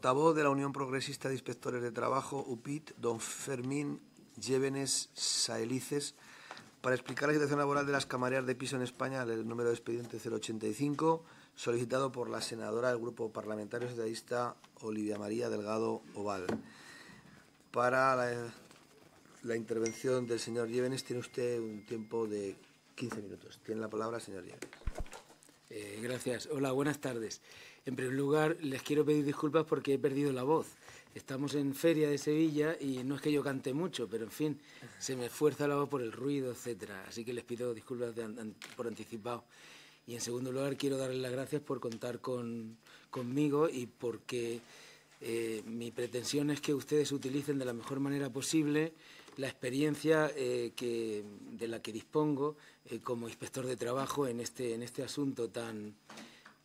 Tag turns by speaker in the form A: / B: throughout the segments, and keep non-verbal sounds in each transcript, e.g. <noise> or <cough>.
A: portavoz de la Unión Progresista de Inspectores de Trabajo, UPIT, don Fermín Llévenes Saelices, para explicar la situación laboral de las camareras de piso en España, el número de expediente 085, solicitado por la senadora del Grupo Parlamentario Socialista, Olivia María Delgado Oval. Para la, intervención del señor Llévenes tiene usted un tiempo de 15 minutos. Tiene la palabra el señor Llévenes.
B: Eh, gracias. Hola, buenas tardes. En primer lugar, les quiero pedir disculpas porque he perdido la voz. Estamos en Feria de Sevilla y no es que yo cante mucho, pero en fin, se me esfuerza la voz por el ruido, etcétera. Así que les pido disculpas por anticipado. Y en segundo lugar, quiero darles las gracias por contar conmigo y porque eh, mi pretensión es que ustedes utilicen de la mejor manera posible la experiencia eh, que, de la que dispongo eh, como inspector de trabajo en este, en este asunto tan,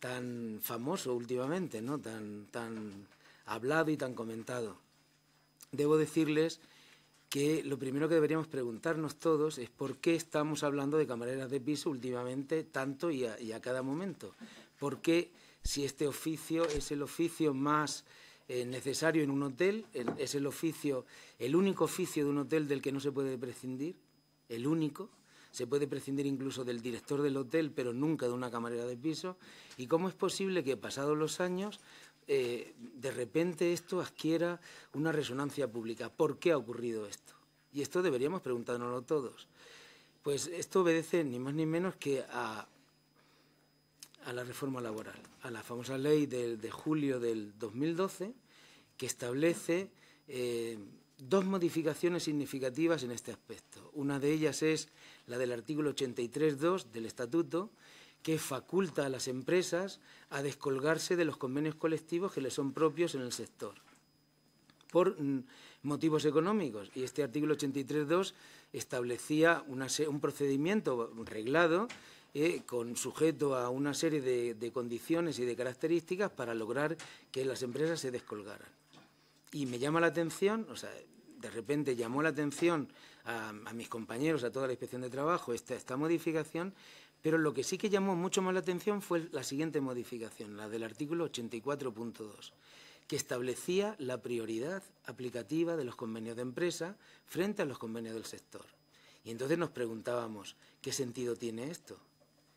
B: tan famoso últimamente, ¿no? tan, tan hablado y tan comentado. Debo decirles que lo primero que deberíamos preguntarnos todos es por qué estamos hablando de camareras de piso últimamente tanto y a, cada momento. ¿Por qué si este oficio es el oficio más eh, necesario en un hotel, es el oficio, el único oficio de un hotel del que no se puede prescindir, el único? Se puede prescindir incluso del director del hotel, pero nunca de una camarera de piso. ¿Y cómo es posible que pasados los años eh, de repente esto adquiera una resonancia pública? ¿Por qué ha ocurrido esto? Y esto deberíamos preguntárnoslo todos. Pues esto obedece ni más ni menos que a, la reforma laboral, a la famosa ley de, julio del 2012, que establece eh, dos modificaciones significativas en este aspecto. Una de ellas es la del artículo 83.2 del Estatuto, que faculta a las empresas a descolgarse de los convenios colectivos que les son propios en el sector por mm, motivos económicos. Y este artículo 83.2 establecía un procedimiento reglado eh, con sujeto a una serie de, condiciones y de características para lograr que las empresas se descolgaran. Y me llama la atención, o sea, de repente llamó la atención a, mis compañeros, a toda la inspección de trabajo, esta, esta modificación, pero lo que sí que llamó mucho más la atención fue la siguiente modificación, la del artículo 84.2, que establecía la prioridad aplicativa de los convenios de empresa frente a los convenios del sector. Y entonces nos preguntábamos, ¿qué sentido tiene esto?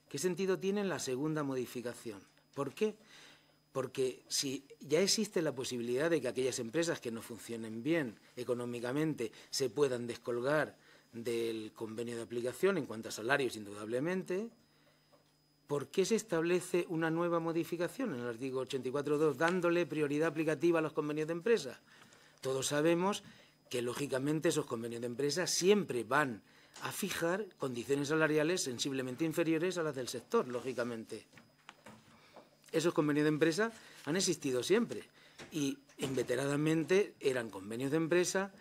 B: ¿Qué sentido tiene la segunda modificación? ¿Por qué? Porque si ya existe la posibilidad de que aquellas empresas que no funcionen bien económicamente se puedan descolgar del convenio de aplicación en cuanto a salarios, indudablemente, ¿por qué se establece una nueva modificación en el artículo 84.2 dándole prioridad aplicativa a los convenios de empresa? Todos sabemos que, lógicamente, esos convenios de empresa siempre van a fijar condiciones salariales sensiblemente inferiores a las del sector, lógicamente. Esos convenios de empresa han existido siempre y inveteradamente eran convenios de empresa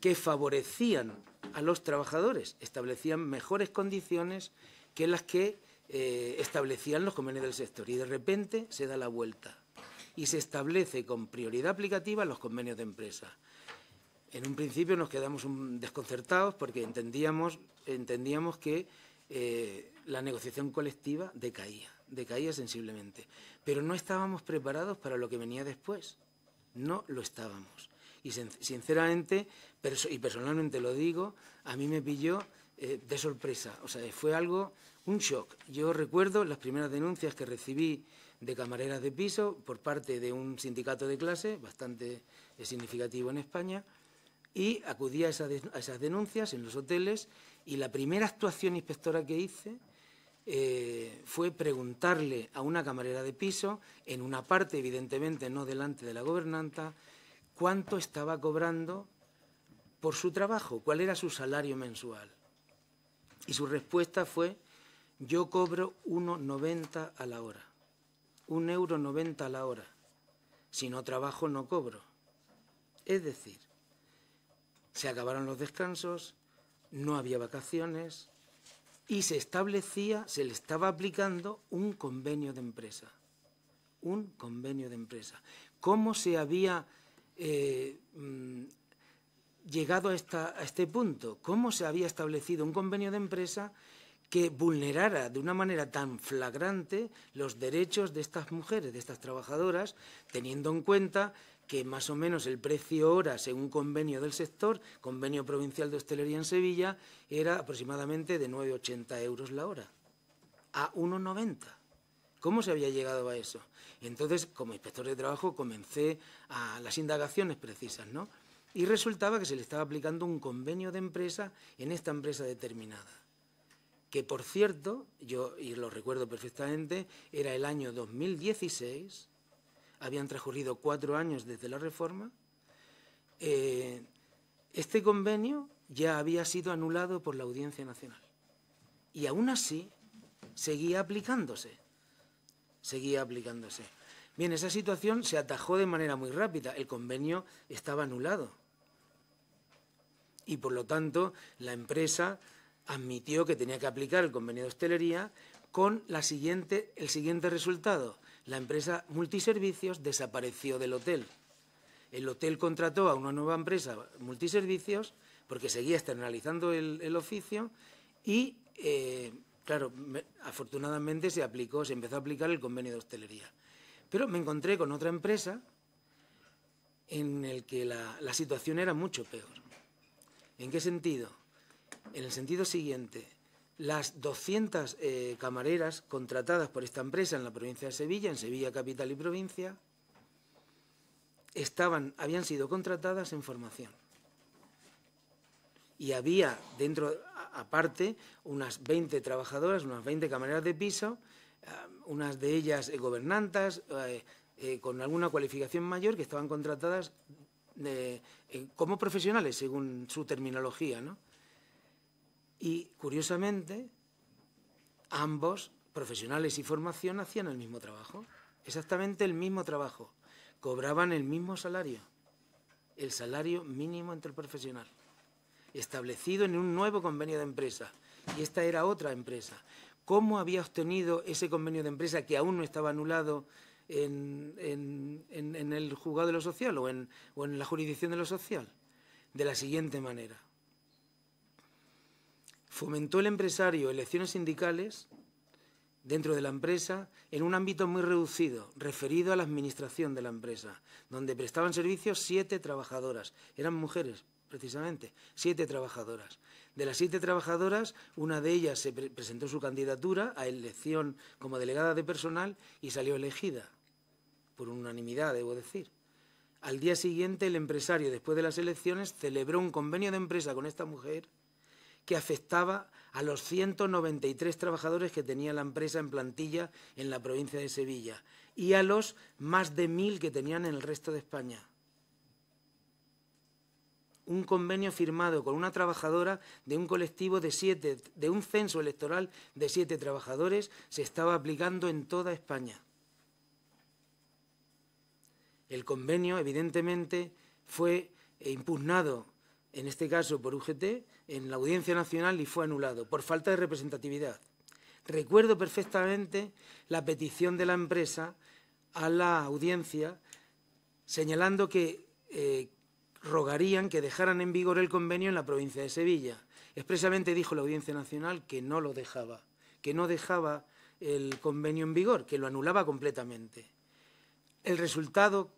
B: que favorecían a los trabajadores, establecían mejores condiciones que las que eh, establecían los convenios del sector. Y de repente se da la vuelta y se establece con prioridad aplicativa los convenios de empresa. En un principio nos quedamos desconcertados porque entendíamos, que eh, la negociación colectiva decaía decaía sensiblemente. Pero no estábamos preparados para lo que venía después. No lo estábamos. Y sinceramente, y personalmente lo digo, a mí me pilló eh, de sorpresa. O sea, fue algo, un shock. Yo recuerdo las primeras denuncias que recibí de camareras de piso por parte de un sindicato de clase, bastante eh, significativo en España, y acudí a, esas denuncias en los hoteles y la primera actuación inspectora que hice eh, fue preguntarle a una camarera de piso, en una parte evidentemente no delante de la gobernanta, cuánto estaba cobrando por su trabajo, cuál era su salario mensual. Y su respuesta fue, yo cobro 1,90 a la hora, 1,90 euro a la hora. Si no trabajo, no cobro. Es decir, se acabaron los descansos, no había vacaciones, y se establecía, se le estaba aplicando un convenio de empresa. Un convenio de empresa. ¿Cómo se había eh, mm, llegado a este punto? ¿Cómo se había establecido un convenio de empresa que vulnerara de una manera tan flagrante los derechos de estas mujeres, de estas trabajadoras, teniendo en cuenta que más o menos el precio hora, según convenio del sector, convenio provincial de hostelería en Sevilla, era aproximadamente de 9,80 euros la hora, a 1,90. ¿Cómo se había llegado a eso? Entonces, como inspector de trabajo, comencé a las indagaciones precisas, ¿no? Y resultaba que se le estaba aplicando un convenio de empresa en esta empresa determinada que por cierto, yo y lo recuerdo perfectamente, era el año 2016 habían transcurrido cuatro años desde la reforma, eh, este convenio ya había sido anulado por la Audiencia Nacional. Y aún así seguía aplicándose, seguía aplicándose. Bien, esa situación se atajó de manera muy rápida, el convenio estaba anulado. Y por lo tanto, la empresa admitió que tenía que aplicar el convenio de hostelería con la siguiente, el siguiente resultado, la empresa multiservicios desapareció del hotel. El hotel contrató a una nueva empresa multiservicios porque seguía externalizando el, oficio y, eh, claro, afortunadamente se aplicó, se empezó a aplicar el convenio de hostelería. Pero me encontré con otra empresa en el que la situación era mucho peor. ¿En qué sentido? En el sentido siguiente, las 200 eh, camareras contratadas por esta empresa en la provincia de Sevilla, en Sevilla capital y provincia, estaban, habían sido contratadas en formación. Y había dentro, aparte, unas 20 trabajadoras, unas 20 camareras de piso, eh, unas de ellas eh, gobernantas, con alguna cualificación mayor, que estaban contratadas como profesionales, según su terminología, ¿no? Y, curiosamente, ambos, profesionales y formación, hacían el mismo trabajo, exactamente el mismo trabajo, cobraban el mismo salario, el salario mínimo entre profesional, establecido en un nuevo convenio de empresa, y esta era otra empresa. ¿Cómo había obtenido ese convenio de empresa que aún no estaba anulado en, el juzgado de lo social o en la jurisdicción de lo social? De la siguiente manera fomentó el empresario elecciones sindicales dentro de la empresa en un ámbito muy reducido, referido a la administración de la empresa, donde prestaban servicios siete trabajadoras. Eran mujeres, precisamente, siete trabajadoras. De las siete trabajadoras, una de ellas se presentó su candidatura a elección como delegada de personal y salió elegida, por unanimidad, debo decir. Al día siguiente, el empresario, después de las elecciones, celebró un convenio de empresa con esta mujer que afectaba a los 193 trabajadores que tenía la empresa en plantilla en la provincia de Sevilla y a los más de mil que tenían en el resto de España. Un convenio firmado con una trabajadora de un colectivo de siete, de un censo electoral de siete trabajadores, se estaba aplicando en toda España. El convenio, evidentemente, fue impugnado en este caso por UGT, en la Audiencia Nacional y fue anulado por falta de representatividad. Recuerdo perfectamente la petición de la empresa a la audiencia señalando que eh, rogarían que dejaran en vigor el convenio en la provincia de Sevilla. Expresamente dijo la Audiencia Nacional que no lo dejaba, que no dejaba el convenio en vigor, que lo anulaba completamente. El resultado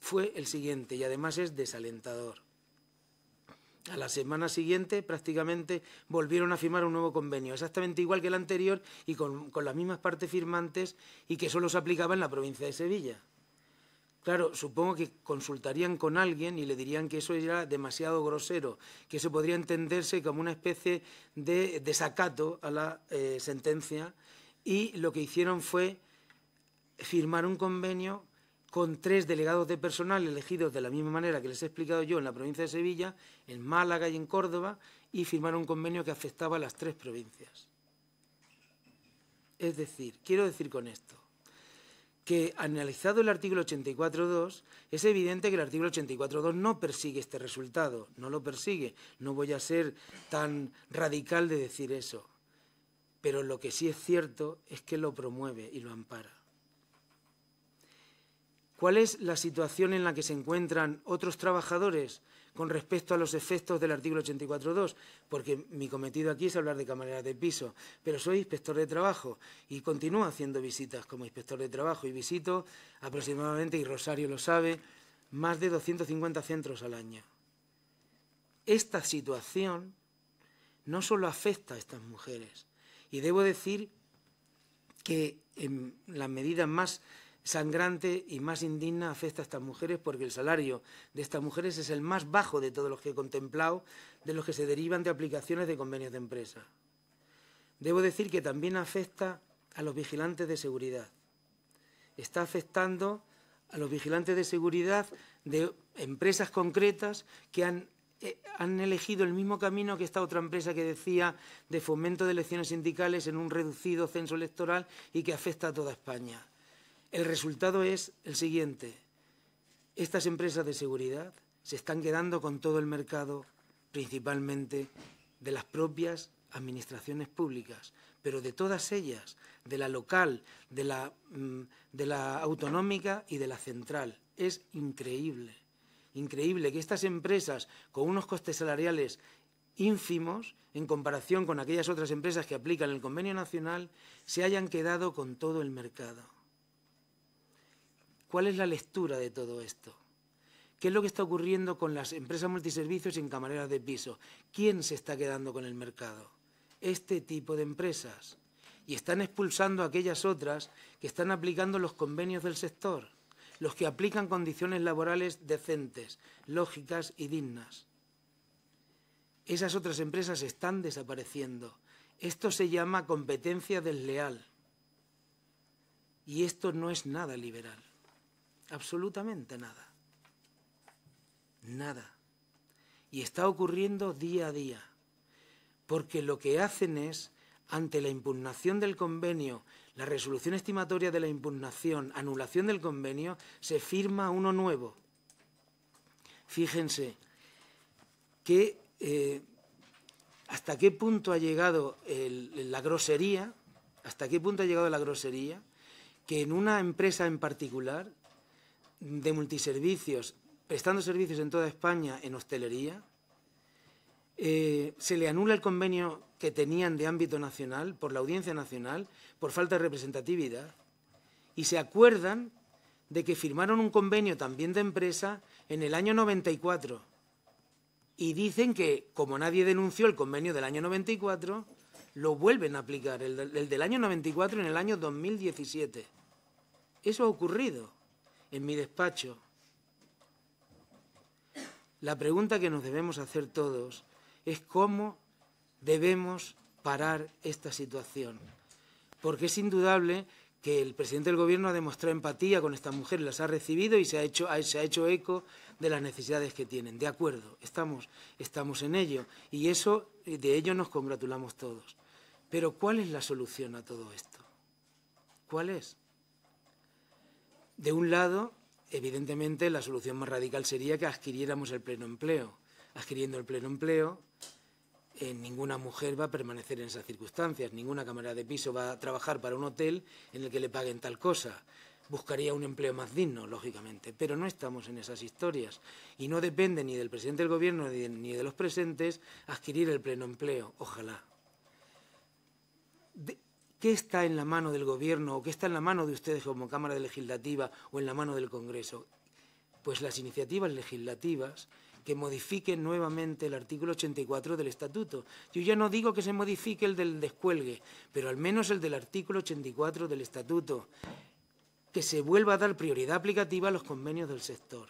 B: fue el siguiente y además es desalentador. A la semana siguiente prácticamente volvieron a firmar un nuevo convenio, exactamente igual que el anterior y con, las mismas partes firmantes y que solo se aplicaba en la provincia de Sevilla. Claro, supongo que consultarían con alguien y le dirían que eso era demasiado grosero, que eso podría entenderse como una especie de desacato a la eh, sentencia y lo que hicieron fue firmar un convenio con tres delegados de personal elegidos de la misma manera que les he explicado yo en la provincia de Sevilla, en Málaga y en Córdoba, y firmar un convenio que afectaba a las tres provincias. Es decir, quiero decir con esto, que analizado el artículo 84.2, es evidente que el artículo 84.2 no persigue este resultado, no lo persigue, no voy a ser tan radical de decir eso, pero lo que sí es cierto es que lo promueve y lo ampara. ¿Cuál es la situación en la que se encuentran otros trabajadores con respecto a los efectos del artículo 84.2? Porque mi cometido aquí es hablar de camareras de piso, pero soy inspector de trabajo y continúo haciendo visitas como inspector de trabajo y visito aproximadamente, y Rosario lo sabe, más de 250 centros al año. Esta situación no solo afecta a estas mujeres, y debo decir que en las medidas más sangrante y más indigna afecta a estas mujeres porque el salario de estas mujeres es el más bajo de todos los que he contemplado, de los que se derivan de aplicaciones de convenios de empresa. Debo decir que también afecta a los vigilantes de seguridad. Está afectando a los vigilantes de seguridad de empresas concretas que han, eh, han elegido el mismo camino que esta otra empresa que decía de fomento de elecciones sindicales en un reducido censo electoral y que afecta a toda España. El resultado es el siguiente. Estas empresas de seguridad se están quedando con todo el mercado, principalmente de las propias administraciones públicas, pero de todas ellas, de la local, mm, de la, autonómica y de la central. Es increíble, increíble que estas empresas con unos costes salariales ínfimos en comparación con aquellas otras empresas que aplican el convenio nacional se hayan quedado con todo el mercado. ¿Cuál es la lectura de todo esto? ¿Qué es lo que está ocurriendo con las empresas multiservicios y en camareras de piso? ¿Quién se está quedando con el mercado? Este tipo de empresas. Y están expulsando a aquellas otras que están aplicando los convenios del sector, los que aplican condiciones laborales decentes, lógicas y dignas. Esas otras empresas están desapareciendo. Esto se llama competencia desleal. Y esto no es nada liberal absolutamente nada. Nada. Y está ocurriendo día a día, porque lo que hacen es, ante la impugnación del convenio, la resolución estimatoria de la impugnación, anulación del convenio, se firma uno nuevo. Fíjense que eh, hasta qué punto ha llegado la grosería, hasta qué punto ha llegado la grosería, que en una empresa en particular de multiservicios, prestando servicios en toda España en hostelería. Eh, se le anula el convenio que tenían de ámbito nacional por la Audiencia Nacional por falta de representatividad y se acuerdan de que firmaron un convenio también de empresa en el año 94 y dicen que, como nadie denunció el convenio del año 94, lo vuelven a aplicar, el, del año 94 en el año 2017. Eso ha ocurrido en mi despacho. La pregunta que nos debemos hacer todos es cómo debemos parar esta situación. Porque es indudable que el presidente del Gobierno ha demostrado empatía con estas mujeres, las ha recibido y se ha hecho, se ha hecho eco de las necesidades que tienen. De acuerdo, estamos, estamos en ello y eso, de ello nos congratulamos todos. Pero ¿cuál es la solución a todo esto? ¿Cuál es? De un lado, evidentemente, la solución más radical sería que adquiriéramos el pleno empleo. Adquiriendo el pleno empleo, eh, ninguna mujer va a permanecer en esas circunstancias, ninguna cámara de piso va a trabajar para un hotel en el que le paguen tal cosa. Buscaría un empleo más digno, lógicamente, pero no estamos en esas historias y no depende ni del presidente del gobierno ni de, los presentes adquirir el pleno empleo, ojalá. ¿Qué está en la mano del gobierno o qué está en la mano de ustedes como Cámara Legislativa o en la mano del Congreso? Pues las iniciativas legislativas que modifiquen nuevamente el artículo 84 del Estatuto. Yo ya no digo que se modifique el del descuelgue, pero al menos el del artículo 84 del Estatuto, que se vuelva a dar prioridad aplicativa a los convenios del sector.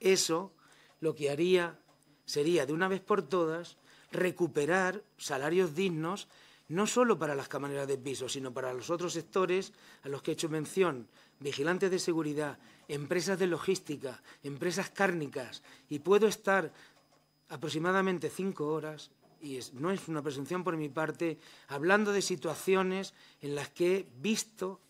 B: Eso lo que haría sería, de una vez por todas, recuperar salarios dignos no solo para las camareras de piso, sino para los otros sectores a los que he hecho mención, vigilantes de seguridad, empresas de logística, empresas cárnicas, y puedo estar aproximadamente cinco horas, y no es una presunción por mi parte, hablando de situaciones en las que he visto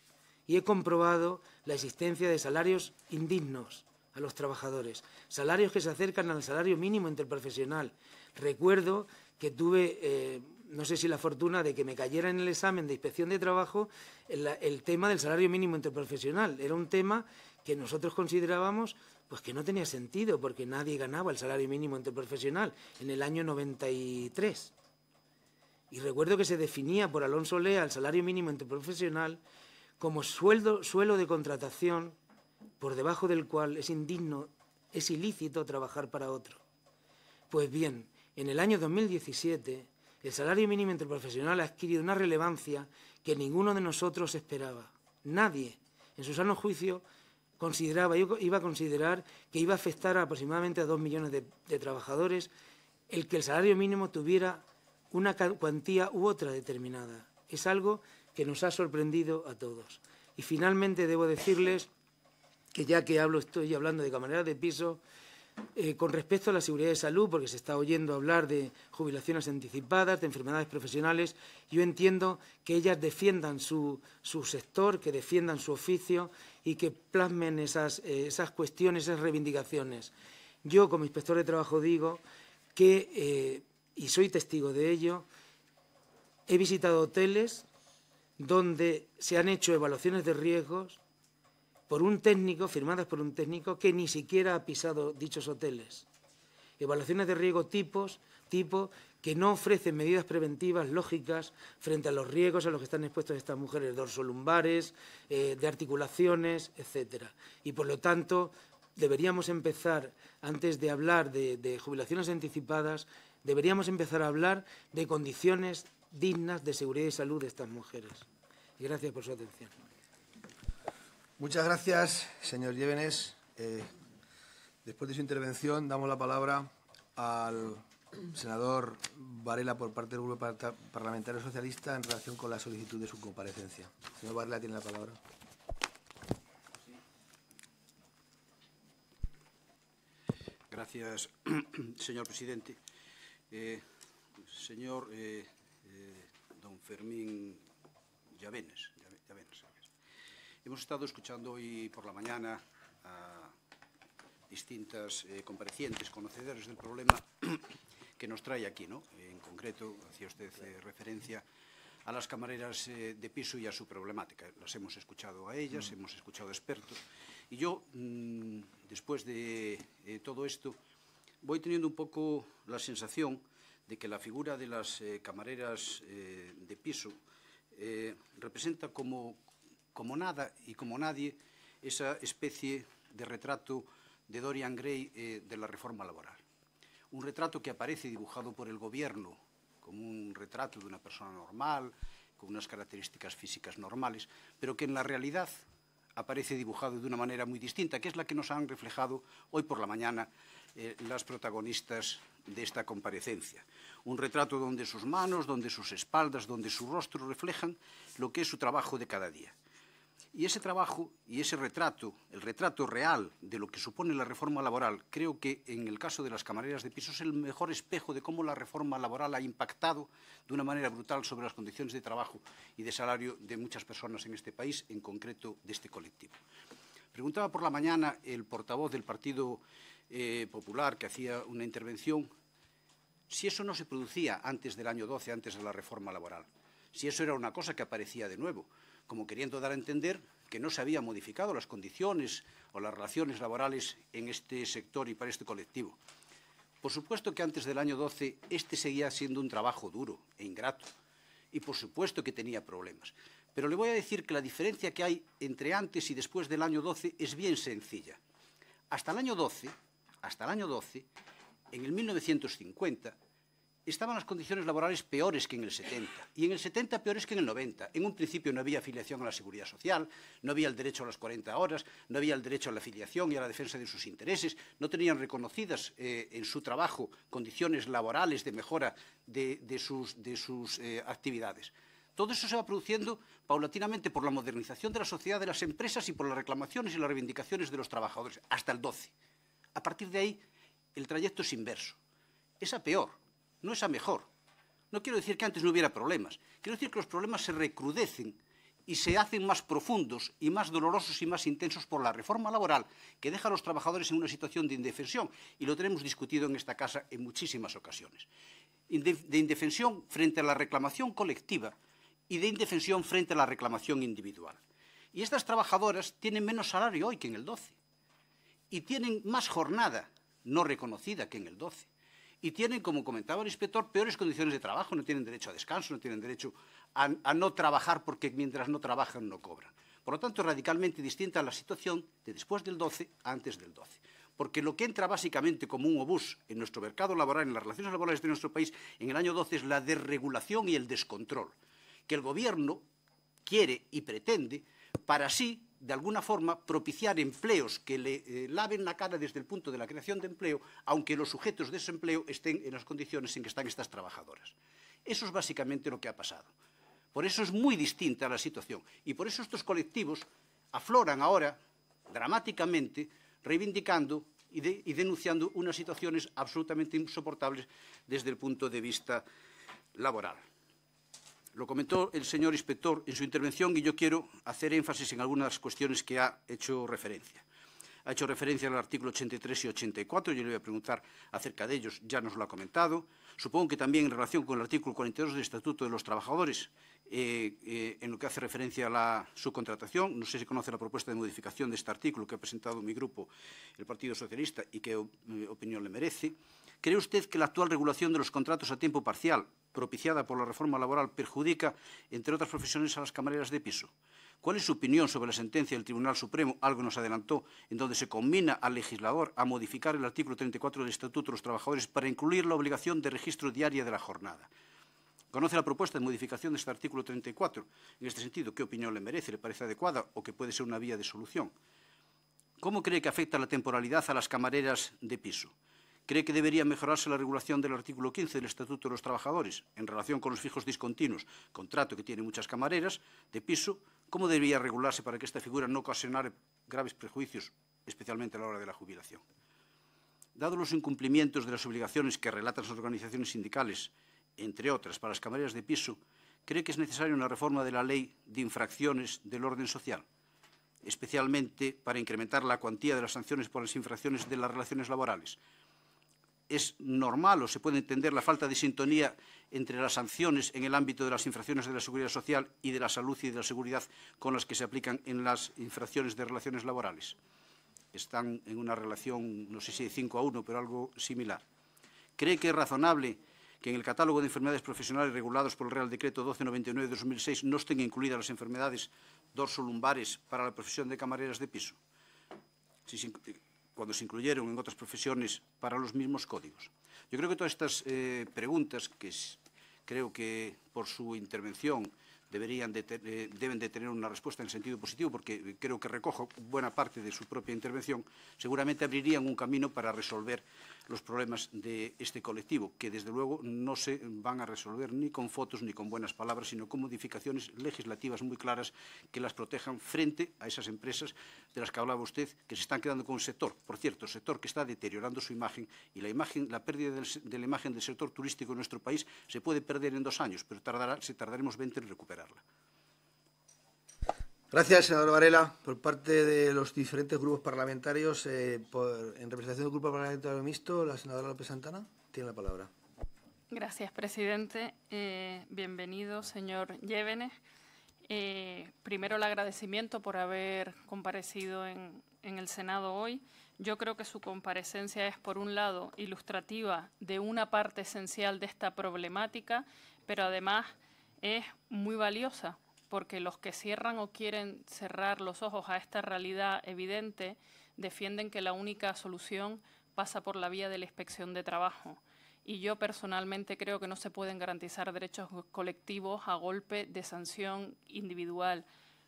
B: y he comprobado la existencia de salarios indignos a los trabajadores, salarios que se acercan al salario mínimo interprofesional. Recuerdo que tuve... Eh, no sé si la fortuna de que me cayera en el examen de inspección de trabajo el, tema del salario mínimo interprofesional. Era un tema que nosotros considerábamos pues que no tenía sentido porque nadie ganaba el salario mínimo interprofesional en el año 93. Y recuerdo que se definía por Alonso Lea el salario mínimo interprofesional como sueldo, suelo de contratación por debajo del cual es indigno, es ilícito trabajar para otro. Pues bien, en el año 2017 el salario mínimo profesionales ha adquirido una relevancia que ninguno de nosotros esperaba. Nadie, en su sano juicio, consideraba, iba a considerar que iba a afectar a aproximadamente a dos millones de, trabajadores el que el salario mínimo tuviera una cuantía u otra determinada. Es algo que nos ha sorprendido a todos. Y finalmente debo decirles que ya que hablo, estoy hablando de camareras de piso, eh, con respecto a la seguridad de salud, porque se está oyendo hablar de jubilaciones anticipadas, de enfermedades profesionales, yo entiendo que ellas defiendan su, sector, que defiendan su oficio y que plasmen eh, esas, cuestiones, esas reivindicaciones. Yo, como inspector de trabajo, digo que, eh, y soy testigo de ello, he visitado hoteles donde se han hecho evaluaciones de riesgos por un técnico, firmadas por un técnico que ni siquiera ha pisado dichos hoteles. Evaluaciones de riego tipos, tipo que no ofrecen medidas preventivas lógicas frente a los riesgos a los que están expuestas estas mujeres, dorsolumbares, eh, de articulaciones, etc. Y por lo tanto, deberíamos empezar, antes de hablar de, de jubilaciones anticipadas, deberíamos empezar a hablar de condiciones dignas de seguridad y salud de estas mujeres. Y gracias por su atención.
A: Muchas gracias, señor Llévenes. Eh, después de su intervención, damos la palabra al senador Varela por parte del Grupo Parlamentario Socialista en relación con la solicitud de su comparecencia.
C: Señor Varela tiene la palabra. Gracias, <clears throat> señor presidente. Eh, señor eh, don Fermín Llavenes, Hemos estado escuchando hoy por la mañana a distintas eh, comparecientes, conocedores del problema que nos trae aquí, ¿no? En concreto, hacía usted eh, referencia a las camareras eh, de piso y a su problemática. Las hemos escuchado a ellas, mm. hemos escuchado a expertos. Y yo, mm, después de todo esto, voy teniendo un poco la sensación de que la figura de las camareras de piso representa como como nada y como nadie, esa especie de retrato de Dorian Gray eh, de la reforma laboral. Un retrato que aparece dibujado por el gobierno como un retrato de una persona normal, con unas características físicas normales, pero que en la realidad aparece dibujado de una manera muy distinta, que es la que nos han reflejado hoy por la mañana eh, las protagonistas de esta comparecencia. Un retrato donde sus manos, donde sus espaldas, donde su rostro reflejan lo que es su trabajo de cada día. Y ese trabajo y ese retrato, el retrato real de lo que supone la reforma laboral, creo que en el caso de las camareras de piso es el mejor espejo de cómo la reforma laboral ha impactado de una manera brutal sobre las condiciones de trabajo y de salario de muchas personas en este país, en concreto de este colectivo. Preguntaba por la mañana el portavoz del Partido eh, Popular que hacía una intervención si eso no se producía antes del año 12, antes de la reforma laboral, si eso era una cosa que aparecía de nuevo como queriendo dar a entender que no se habían modificado las condiciones o las relaciones laborales en este sector y para este colectivo. Por supuesto que antes del año 12 este seguía siendo un trabajo duro e ingrato y por supuesto que tenía problemas. Pero le voy a decir que la diferencia que hay entre antes y después del año 12 es bien sencilla. Hasta el año 12, hasta el año 12, en el 1950, estaban las condiciones laborales peores que en el 70 y en el 70 peores que en el 90. En un principio no había afiliación a la seguridad social, no había el derecho a las 40 horas, no había el derecho a la afiliación y a la defensa de sus intereses, no tenían reconocidas eh, en su trabajo condiciones laborales de mejora de, sus, eh, actividades. Todo eso se va produciendo paulatinamente por la modernización de la sociedad, de las empresas y por las reclamaciones y las reivindicaciones de los trabajadores, hasta el 12. A partir de ahí, el trayecto es inverso. Es a peor no es a mejor. No quiero decir que antes no hubiera problemas, quiero decir que los problemas se recrudecen y se hacen más profundos y más dolorosos y más intensos por la reforma laboral que deja a los trabajadores en una situación de indefensión y lo tenemos discutido en esta casa en muchísimas ocasiones. De indefensión frente a la reclamación colectiva y de indefensión frente a la reclamación individual. Y estas trabajadoras tienen menos salario hoy que en el 12 y tienen más jornada no reconocida que en el 12 y tienen, como comentaba el inspector, peores condiciones de trabajo, no tienen derecho a descanso, no tienen derecho a, no trabajar porque mientras no trabajan no cobran. Por lo tanto, es radicalmente distinta la situación de después del 12 antes del 12. Porque lo que entra básicamente como un obús en nuestro mercado laboral, en las relaciones laborales de nuestro país, en el año 12 es la desregulación y el descontrol, que el Gobierno quiere y pretende para sí de alguna forma, propiciar empleos que le eh, laven la cara desde el punto de la creación de empleo, aunque los sujetos de ese empleo estén en las condiciones en que están estas trabajadoras. Eso es básicamente lo que ha pasado. Por eso es muy distinta la situación y por eso estos colectivos afloran ahora dramáticamente reivindicando y denunciando unas situaciones absolutamente insoportables desde el punto de vista laboral. Lo comentó el señor inspector en su intervención y yo quiero hacer énfasis en algunas cuestiones que ha hecho referencia. Ha hecho referencia al artículo 83 y 84, yo le voy a preguntar acerca de ellos, ya nos lo ha comentado. Supongo que también en relación con el artículo 42 del Estatuto de los Trabajadores, eh, eh, en lo que hace referencia a la subcontratación. No sé si conoce la propuesta de modificación de este artículo que ha presentado mi grupo, el Partido Socialista, y qué eh, opinión le merece. ¿Cree usted que la actual regulación de los contratos a tiempo parcial, propiciada por la reforma laboral, perjudica, entre otras profesiones, a las camareras de piso? ¿Cuál es su opinión sobre la sentencia del Tribunal Supremo, algo nos adelantó, en donde se combina al legislador a modificar el artículo 34 del Estatuto de los Trabajadores para incluir la obligación de registro diaria de la jornada? ¿Conoce la propuesta de modificación de este artículo 34? En este sentido, ¿qué opinión le merece? ¿Le parece adecuada o que puede ser una vía de solución? ¿Cómo cree que afecta la temporalidad a las camareras de piso? cree que debería mejorarse la regulación del artículo 15 del Estatuto de los Trabajadores en relación con los fijos discontinuos, contrato que tiene muchas camareras de piso, cómo debería regularse para que esta figura no ocasionara graves prejuicios, especialmente a la hora de la jubilación. Dado los incumplimientos de las obligaciones que relatan las organizaciones sindicales, entre otras, para las camareras de piso, cree que es necesaria una reforma de la ley de infracciones del orden social, especialmente para incrementar la cuantía de las sanciones por las infracciones de las relaciones laborales, es normal o se puede entender la falta de sintonía entre las sanciones en el ámbito de las infracciones de la seguridad social y de la salud y de la seguridad con las que se aplican en las infracciones de relaciones laborales. Están en una relación, no sé si de 5 a 1, pero algo similar. ¿Cree que es razonable que en el catálogo de enfermedades profesionales regulados por el Real Decreto 1299 de 2006 no estén incluidas las enfermedades dorsolumbares para la profesión de camareras de piso? sí, cuando se incluyeron en otras profesiones para los mismos códigos. Yo creo que todas estas eh, preguntas, que creo que por su intervención deberían eh, deben de tener una respuesta en sentido positivo, porque creo que recojo buena parte de su propia intervención, seguramente abrirían un camino para resolver los problemas de este colectivo, que desde luego no se van a resolver ni con fotos ni con buenas palabras, sino con modificaciones legislativas muy claras que las protejan frente a esas empresas de las que hablaba usted, que se están quedando con un sector, por cierto, sector que está deteriorando su imagen y la, imagen, la pérdida de la imagen del sector turístico en nuestro país se puede perder en dos años, pero tardará, se tardaremos 20 en recuperar.
A: Gracias, senador Varela. Por parte de los diferentes grupos parlamentarios, eh, en representación del Grupo Parlamentario Mixto, la senadora López Santana tiene la palabra.
D: Gracias, presidente. Eh, bienvenido, señor Llévenes. Eh, primero, el agradecimiento por haber comparecido en, en el Senado hoy. Yo creo que su comparecencia es, por un lado, ilustrativa de una parte esencial de esta problemática, pero además es muy valiosa, porque los que cierran o quieren cerrar los ojos a esta realidad evidente defienden que la única solución pasa por la vía de la inspección de trabajo. Y yo personalmente creo que no se pueden garantizar derechos colectivos a golpe de sanción individual,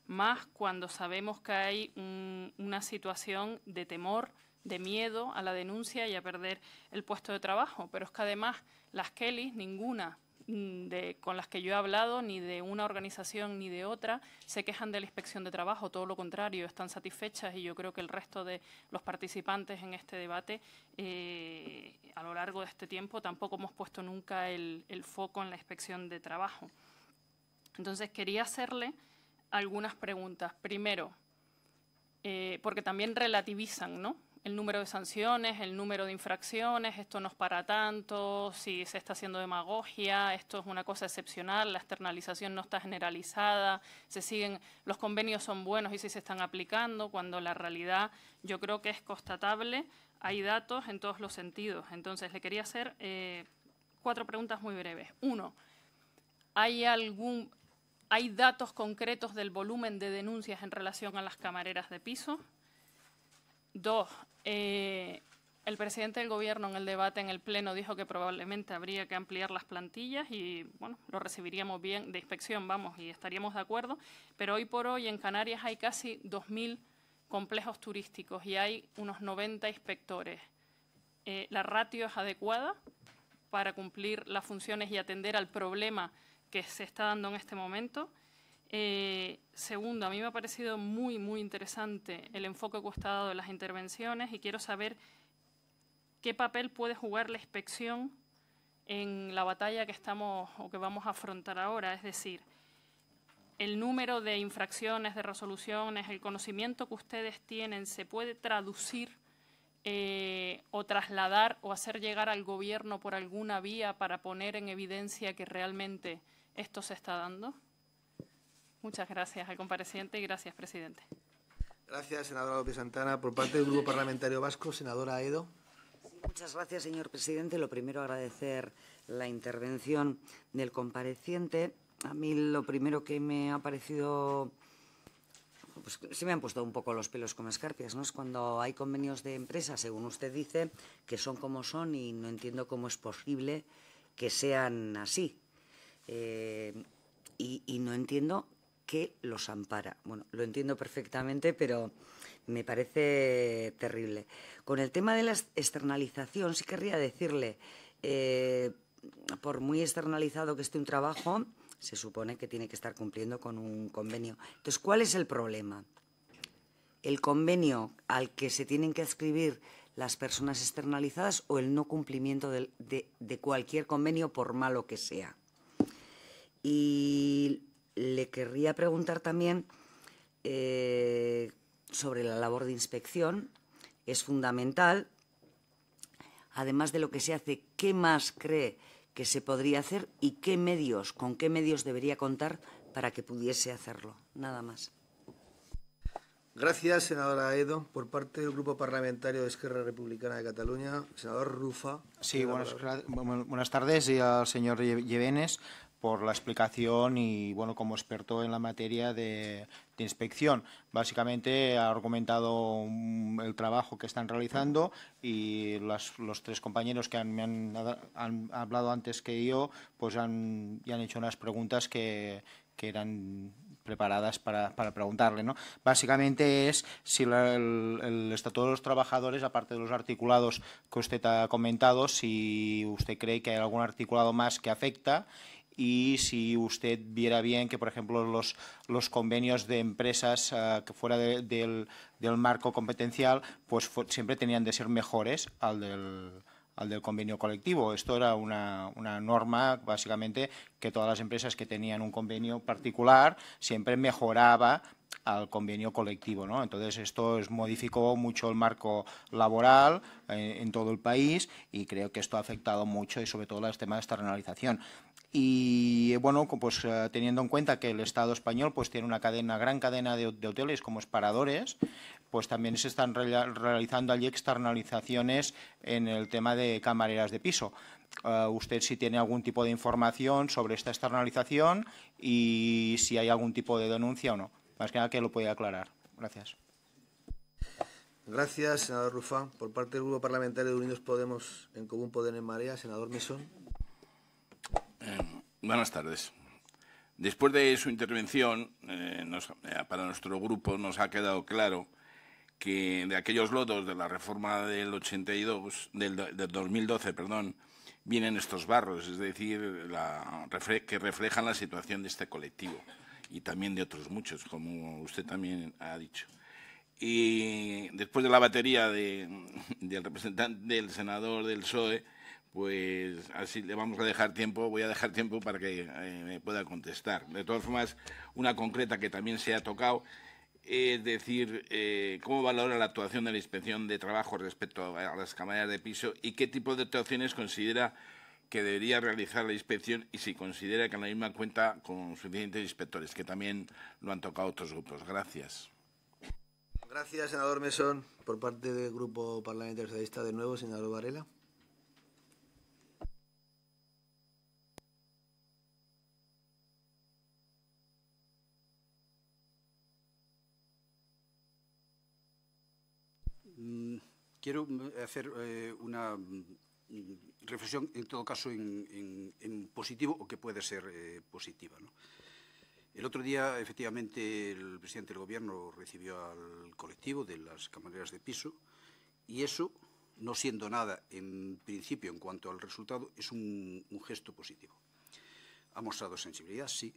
D: más cuando sabemos que hay una situación de temor, de miedo a la denuncia y a perder el puesto de trabajo. Pero es que además las Kellys, ninguna Mm, con las que yo he hablado, ni de una organización ni de otra, se quejan de la inspección de trabajo, todo lo contrario, están satisfechas y yo creo que el resto de los participantes en este debate, eh, a lo largo de este tiempo, tampoco hemos puesto nunca el, foco en la inspección de trabajo. Entonces, quería hacerle algunas preguntas. Primero, eh, porque también relativizan, ¿no? el número de sanciones, el número de infracciones, esto no es para tanto, si se está haciendo demagogia, esto es una cosa excepcional, la externalización no está generalizada, se siguen, los convenios son buenos y si se están aplicando, cuando la realidad yo creo que es constatable, hay datos en todos los sentidos. Entonces, le quería hacer eh, cuatro preguntas muy breves. Uno, ¿hay algún, ¿hay datos concretos del volumen de denuncias en relación a las camareras de piso? Dos, eh, el presidente del gobierno en el debate en el Pleno dijo que probablemente habría que ampliar las plantillas y, bueno, lo recibiríamos bien de inspección, vamos, y estaríamos de acuerdo. Pero hoy por hoy en Canarias hay casi 2.000 complejos turísticos y hay unos 90 inspectores. Eh, la ratio es adecuada para cumplir las funciones y atender al problema que se está dando en este momento. Eh, segundo, a mí me ha parecido muy, muy interesante el enfoque que usted ha dado en las intervenciones y quiero saber qué papel puede jugar la inspección en la batalla que estamos o que vamos a afrontar ahora, es decir, el número de infracciones, de resoluciones, el conocimiento que ustedes tienen, se puede traducir eh, o trasladar o hacer llegar al gobierno por alguna vía para poner en evidencia que realmente esto se está dando. Muchas gracias al compareciente y gracias, presidente.
A: Gracias, senadora López Santana. Por parte del Grupo Parlamentario Vasco,
E: senadora Edo. Muchas gracias, señor presidente. Lo primero, agradecer la intervención del compareciente. A mí lo primero que me ha parecido pues se me han puesto un poco los pelos como escarpias, ¿no? Es cuando hay convenios de empresas según usted dice, que son como son y no entiendo cómo es posible que sean así. Eh, y, no entiendo que los ampara. Bueno, lo entiendo perfectamente, pero me parece terrible. Con el tema de la externalización, sí querría decirle, eh, por muy externalizado que esté un trabajo, se supone que tiene que estar cumpliendo con un convenio. Entonces, ¿cuál es el problema? ¿El convenio al que se tienen que adscribir las personas externalizadas o el no cumplimiento de, de cualquier convenio, por malo que sea? Y le querría preguntar también eh, sobre la labor de inspección. Es fundamental. Además de lo que se hace, ¿qué más cree que se podría hacer y qué medios, con qué medios debería contar para que pudiese hacerlo? Nada más.
A: Gracias, senadora Edo. Por parte del Grupo Parlamentario de Esquerra Republicana de Cataluña, senador Rufa.
F: Sí, buenas, tardes y al señor Llevenes por la explicación y, bueno, como experto en la materia de, inspección. Básicamente ha argumentado el trabajo que están realizando y los tres compañeros que han, me han, hablado antes que yo, pues han, hecho unas preguntas que, eran preparadas para, preguntarle. ¿no? Básicamente es si el, el, Estatuto de los Trabajadores, aparte de los articulados que usted ha comentado, si usted cree que hay algún articulado más que afecta y si usted viera bien que, por ejemplo, los, los convenios de empresas ah, que fuera del, marco competencial, pues siempre tenían de ser mejores al del, convenio colectivo. Esto era una, norma, básicamente, que todas las empresas que tenían un convenio particular siempre mejoraba al convenio colectivo. Entonces, esto modificó mucho el marco laboral eh, en, todo el país y creo que esto ha afectado mucho y sobre todo las tema de externalización. Y bueno, pues eh, teniendo en cuenta que el Estado español pues tiene una cadena, gran cadena de, hoteles como esparadores, pues también se están realizando allí externalizaciones en el tema de camareras de piso. Eh, usted si tiene algún tipo de información sobre esta externalización y si hay algún tipo de denuncia o no. Más que nada que lo puede aclarar. Gracias.
A: Gracias, senador Rufa. Por parte del Grupo Parlamentario de Unidos Podemos en Común Poder en Marea, senador Mesón.
C: Eh, buenas tardes. Después de su intervención, eh, eh, para nuestro grupo nos ha quedado claro que de aquellos lodos de la reforma del 82, del, 2012, perdón, vienen estos barros, es decir, la, que reflejan la situación de este colectivo y también de otros muchos, como usted también ha dicho. Y después de la batería del representante del senador del PSOE, pues así le vamos a dejar tiempo, voy a dejar tiempo para que eh, me pueda contestar. De todas formas, una concreta que también se ha tocado, es decir, eh, cómo valora la actuación de la Inspección de Trabajo respecto a las cámaras de piso y qué tipo de actuaciones considera que debería realizar la inspección y si considera que la misma cuenta con suficientes inspectores, que también lo han tocado otros grupos. Gracias.
A: Gracias, senador Mesón. Por parte del Grupo Parlamentario Socialista, de nuevo, senador Varela.
C: Mm, quiero mm, hacer eh, una mm, reflexión, en todo caso, en, positivo o que puede ser eh, positiva. El otro día, efectivamente, el presidente del Gobierno recibió al colectivo de las camareras de piso y eso, no siendo nada en principio en cuanto al resultado, es un gesto positivo. Ha mostrado sensibilidad, sí.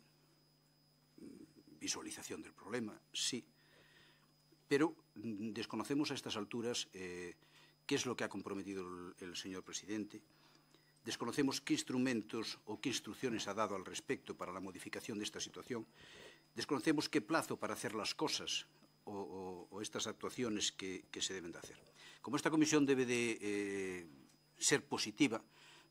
C: Visualización del problema, sí. Pero mm, desconocemos a estas alturas eh, qué es lo que ha comprometido el, señor presidente, desconocemos qué instrumentos o qué instrucciones ha dado al respecto para la modificación de esta situación, desconocemos qué plazo para hacer las cosas o, estas actuaciones que, se deben de hacer. Como esta comisión debe de eh, ser positiva,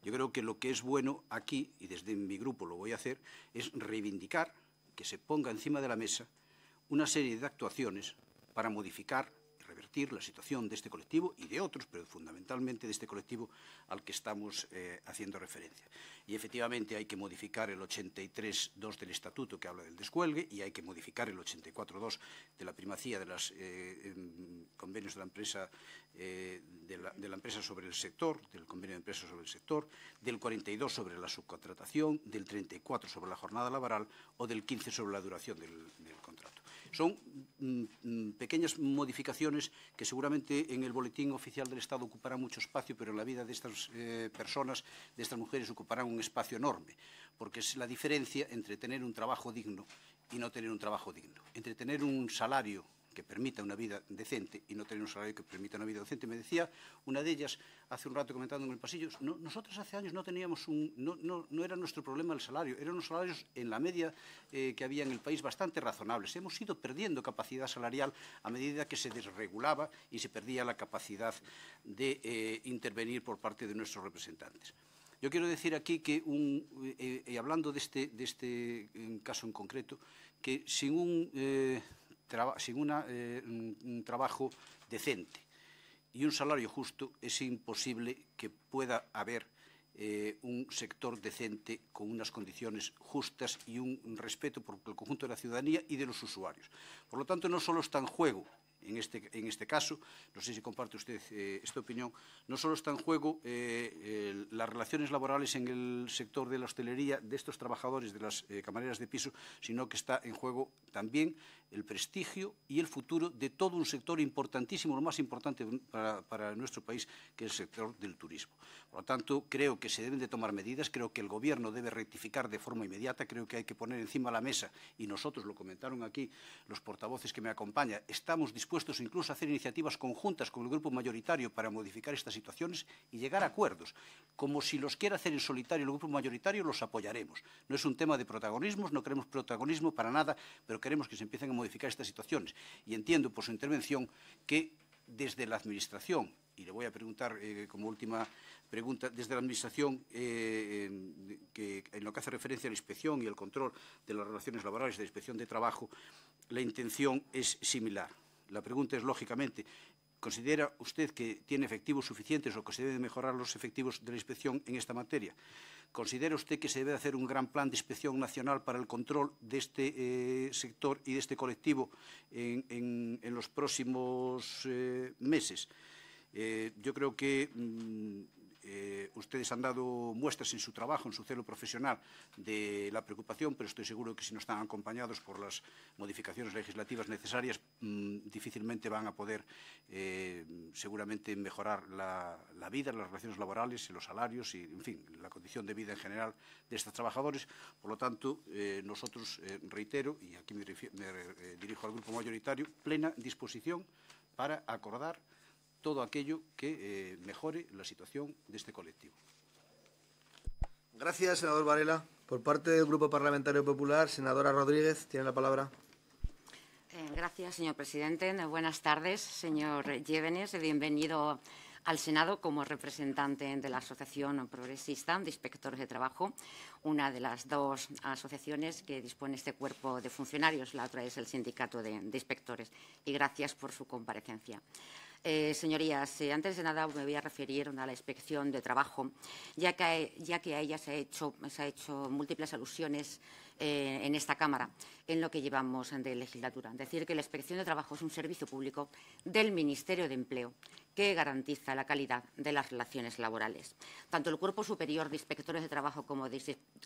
C: yo creo que lo que es bueno aquí, y desde mi grupo lo voy a hacer, es reivindicar que se ponga encima de la mesa una serie de actuaciones para modificar y revertir la situación de este colectivo y de otros, pero fundamentalmente de este colectivo al que estamos eh, haciendo referencia. Y efectivamente hay que modificar el 83.2 del Estatuto que habla del descuelgue y hay que modificar el 84.2 de la primacía de los eh, em, convenios de la, empresa, eh, de, la, empresa sobre el sector, del convenio de empresa sobre el sector, del 42 sobre la subcontratación, del 34 sobre la jornada laboral o del 15 sobre la duración del contrato. Son mm, mm, pequeñas modificaciones que seguramente en el boletín oficial del Estado ocuparán mucho espacio, pero en la vida de estas eh, personas, de estas mujeres, ocuparán un espacio enorme, porque es la diferencia entre tener un trabajo digno y no tener un trabajo digno, entre tener un salario que permita una vida decente y no tener un salario que permita una vida decente. Me decía una de ellas hace un rato comentando en el pasillo, nosotros hace años no teníamos un, no, era nuestro problema el salario, eran unos salarios en la media eh, que había en el país bastante razonables. Hemos ido perdiendo capacidad salarial a medida que se desregulaba y se perdía la capacidad de eh, intervenir por parte de nuestros representantes. Yo quiero decir aquí que, un, eh, hablando de este, de este caso en concreto, que sin un sin eh, un trabajo decente y un salario justo, es imposible que pueda haber eh, un sector decente con unas condiciones justas y un respeto por el conjunto de la ciudadanía y de los usuarios. Por lo tanto, no solo está en juego en este, en este caso, no sé si comparte usted eh, esta opinión, no solo está en juego las relaciones laborales en el sector de la hostelería de estos trabajadores, de las camareras de piso, sino que está en juego también el prestigio y el futuro de todo un sector importantísimo, lo más importante para, nuestro país, que es el sector del turismo. Por lo tanto, creo que se deben de tomar medidas, creo que el Gobierno debe rectificar de forma inmediata, creo que hay que poner encima la mesa, y nosotros lo comentaron aquí los portavoces que me acompañan, estamos dispuestos incluso a hacer iniciativas conjuntas con el grupo mayoritario para modificar estas situaciones y llegar a acuerdos. Como si los quiera hacer en solitario el grupo mayoritario, los apoyaremos. No es un tema de protagonismos, no queremos protagonismo para nada, pero queremos que se empiecen a modificar estas situaciones. Y entiendo por su intervención que desde la Administración, y le voy a preguntar eh, como última pregunta, desde la Administración, eh, eh, que en lo que hace referencia a la inspección y el control de las relaciones laborales, de la inspección de trabajo, la intención es similar. La pregunta es, lógicamente, ¿considera usted que tiene efectivos suficientes o que se deben mejorar los efectivos de la inspección en esta materia? ¿Considera usted que se debe hacer un gran plan de inspección nacional para el control de este eh, sector y de este colectivo en, los próximos eh, meses? Eh, yo creo que mm, eh, ustedes han dado muestras en su trabajo, en su celo profesional, de la preocupación, pero estoy seguro que si no están acompañados por las modificaciones legislativas necesarias, mm, difícilmente van a poder eh, seguramente mejorar la, vida, las relaciones laborales, los salarios y, en fin, la condición de vida en general de estos trabajadores. Por lo tanto, eh, nosotros, reitero, y aquí me dirijo al grupo mayoritario, plena disposición para acordar todo aquello que eh, mejore la situación de este colectivo. Gracias, senador Varela.
A: Por parte del Grupo Parlamentario Popular, senadora Rodríguez, tiene la palabra.
G: Eh, gracias, señor presidente. Eh, buenas tardes, señor Llévenes. Bienvenido al Senado como representante de la Asociación Progresista de Inspectores de Trabajo, una de las dos asociaciones que dispone este cuerpo de funcionarios, la otra es el Sindicato de, de Inspectores. Y gracias por su comparecencia. Eh, señorías, eh, antes de nada me voy a referir a la inspección de trabajo, ya que, a ella se ha hecho, múltiples alusiones eh, en esta Cámara en lo que llevamos de legislatura. Decir que la inspección de trabajo es un servicio público del Ministerio de Empleo que garantiza la calidad de las relaciones laborales. Tanto el Cuerpo Superior de Inspectores de Trabajo como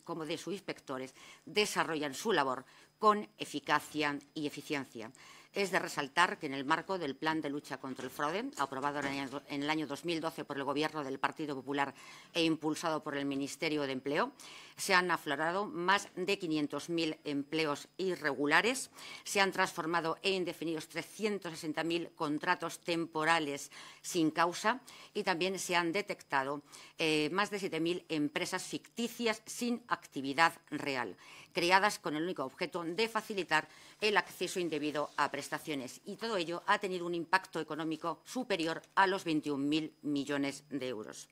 G: como de sus inspectores desarrollan su labor con eficacia y eficiencia. Es de resaltar que en el marco del Plan de Lucha contra el Fraude, aprobado en el año 2012 por el Gobierno del Partido Popular e impulsado por el Ministerio de Empleo, se han aflorado más de 500.000 empleos irregulares, se han transformado e indefinidos 360.000 contratos temporales sin causa y también se han detectado eh, más de 7.000 empresas ficticias sin actividad real creadas con el único objeto de facilitar el acceso indebido a prestaciones. Y todo ello ha tenido un impacto económico superior a los 21.000 millones de euros.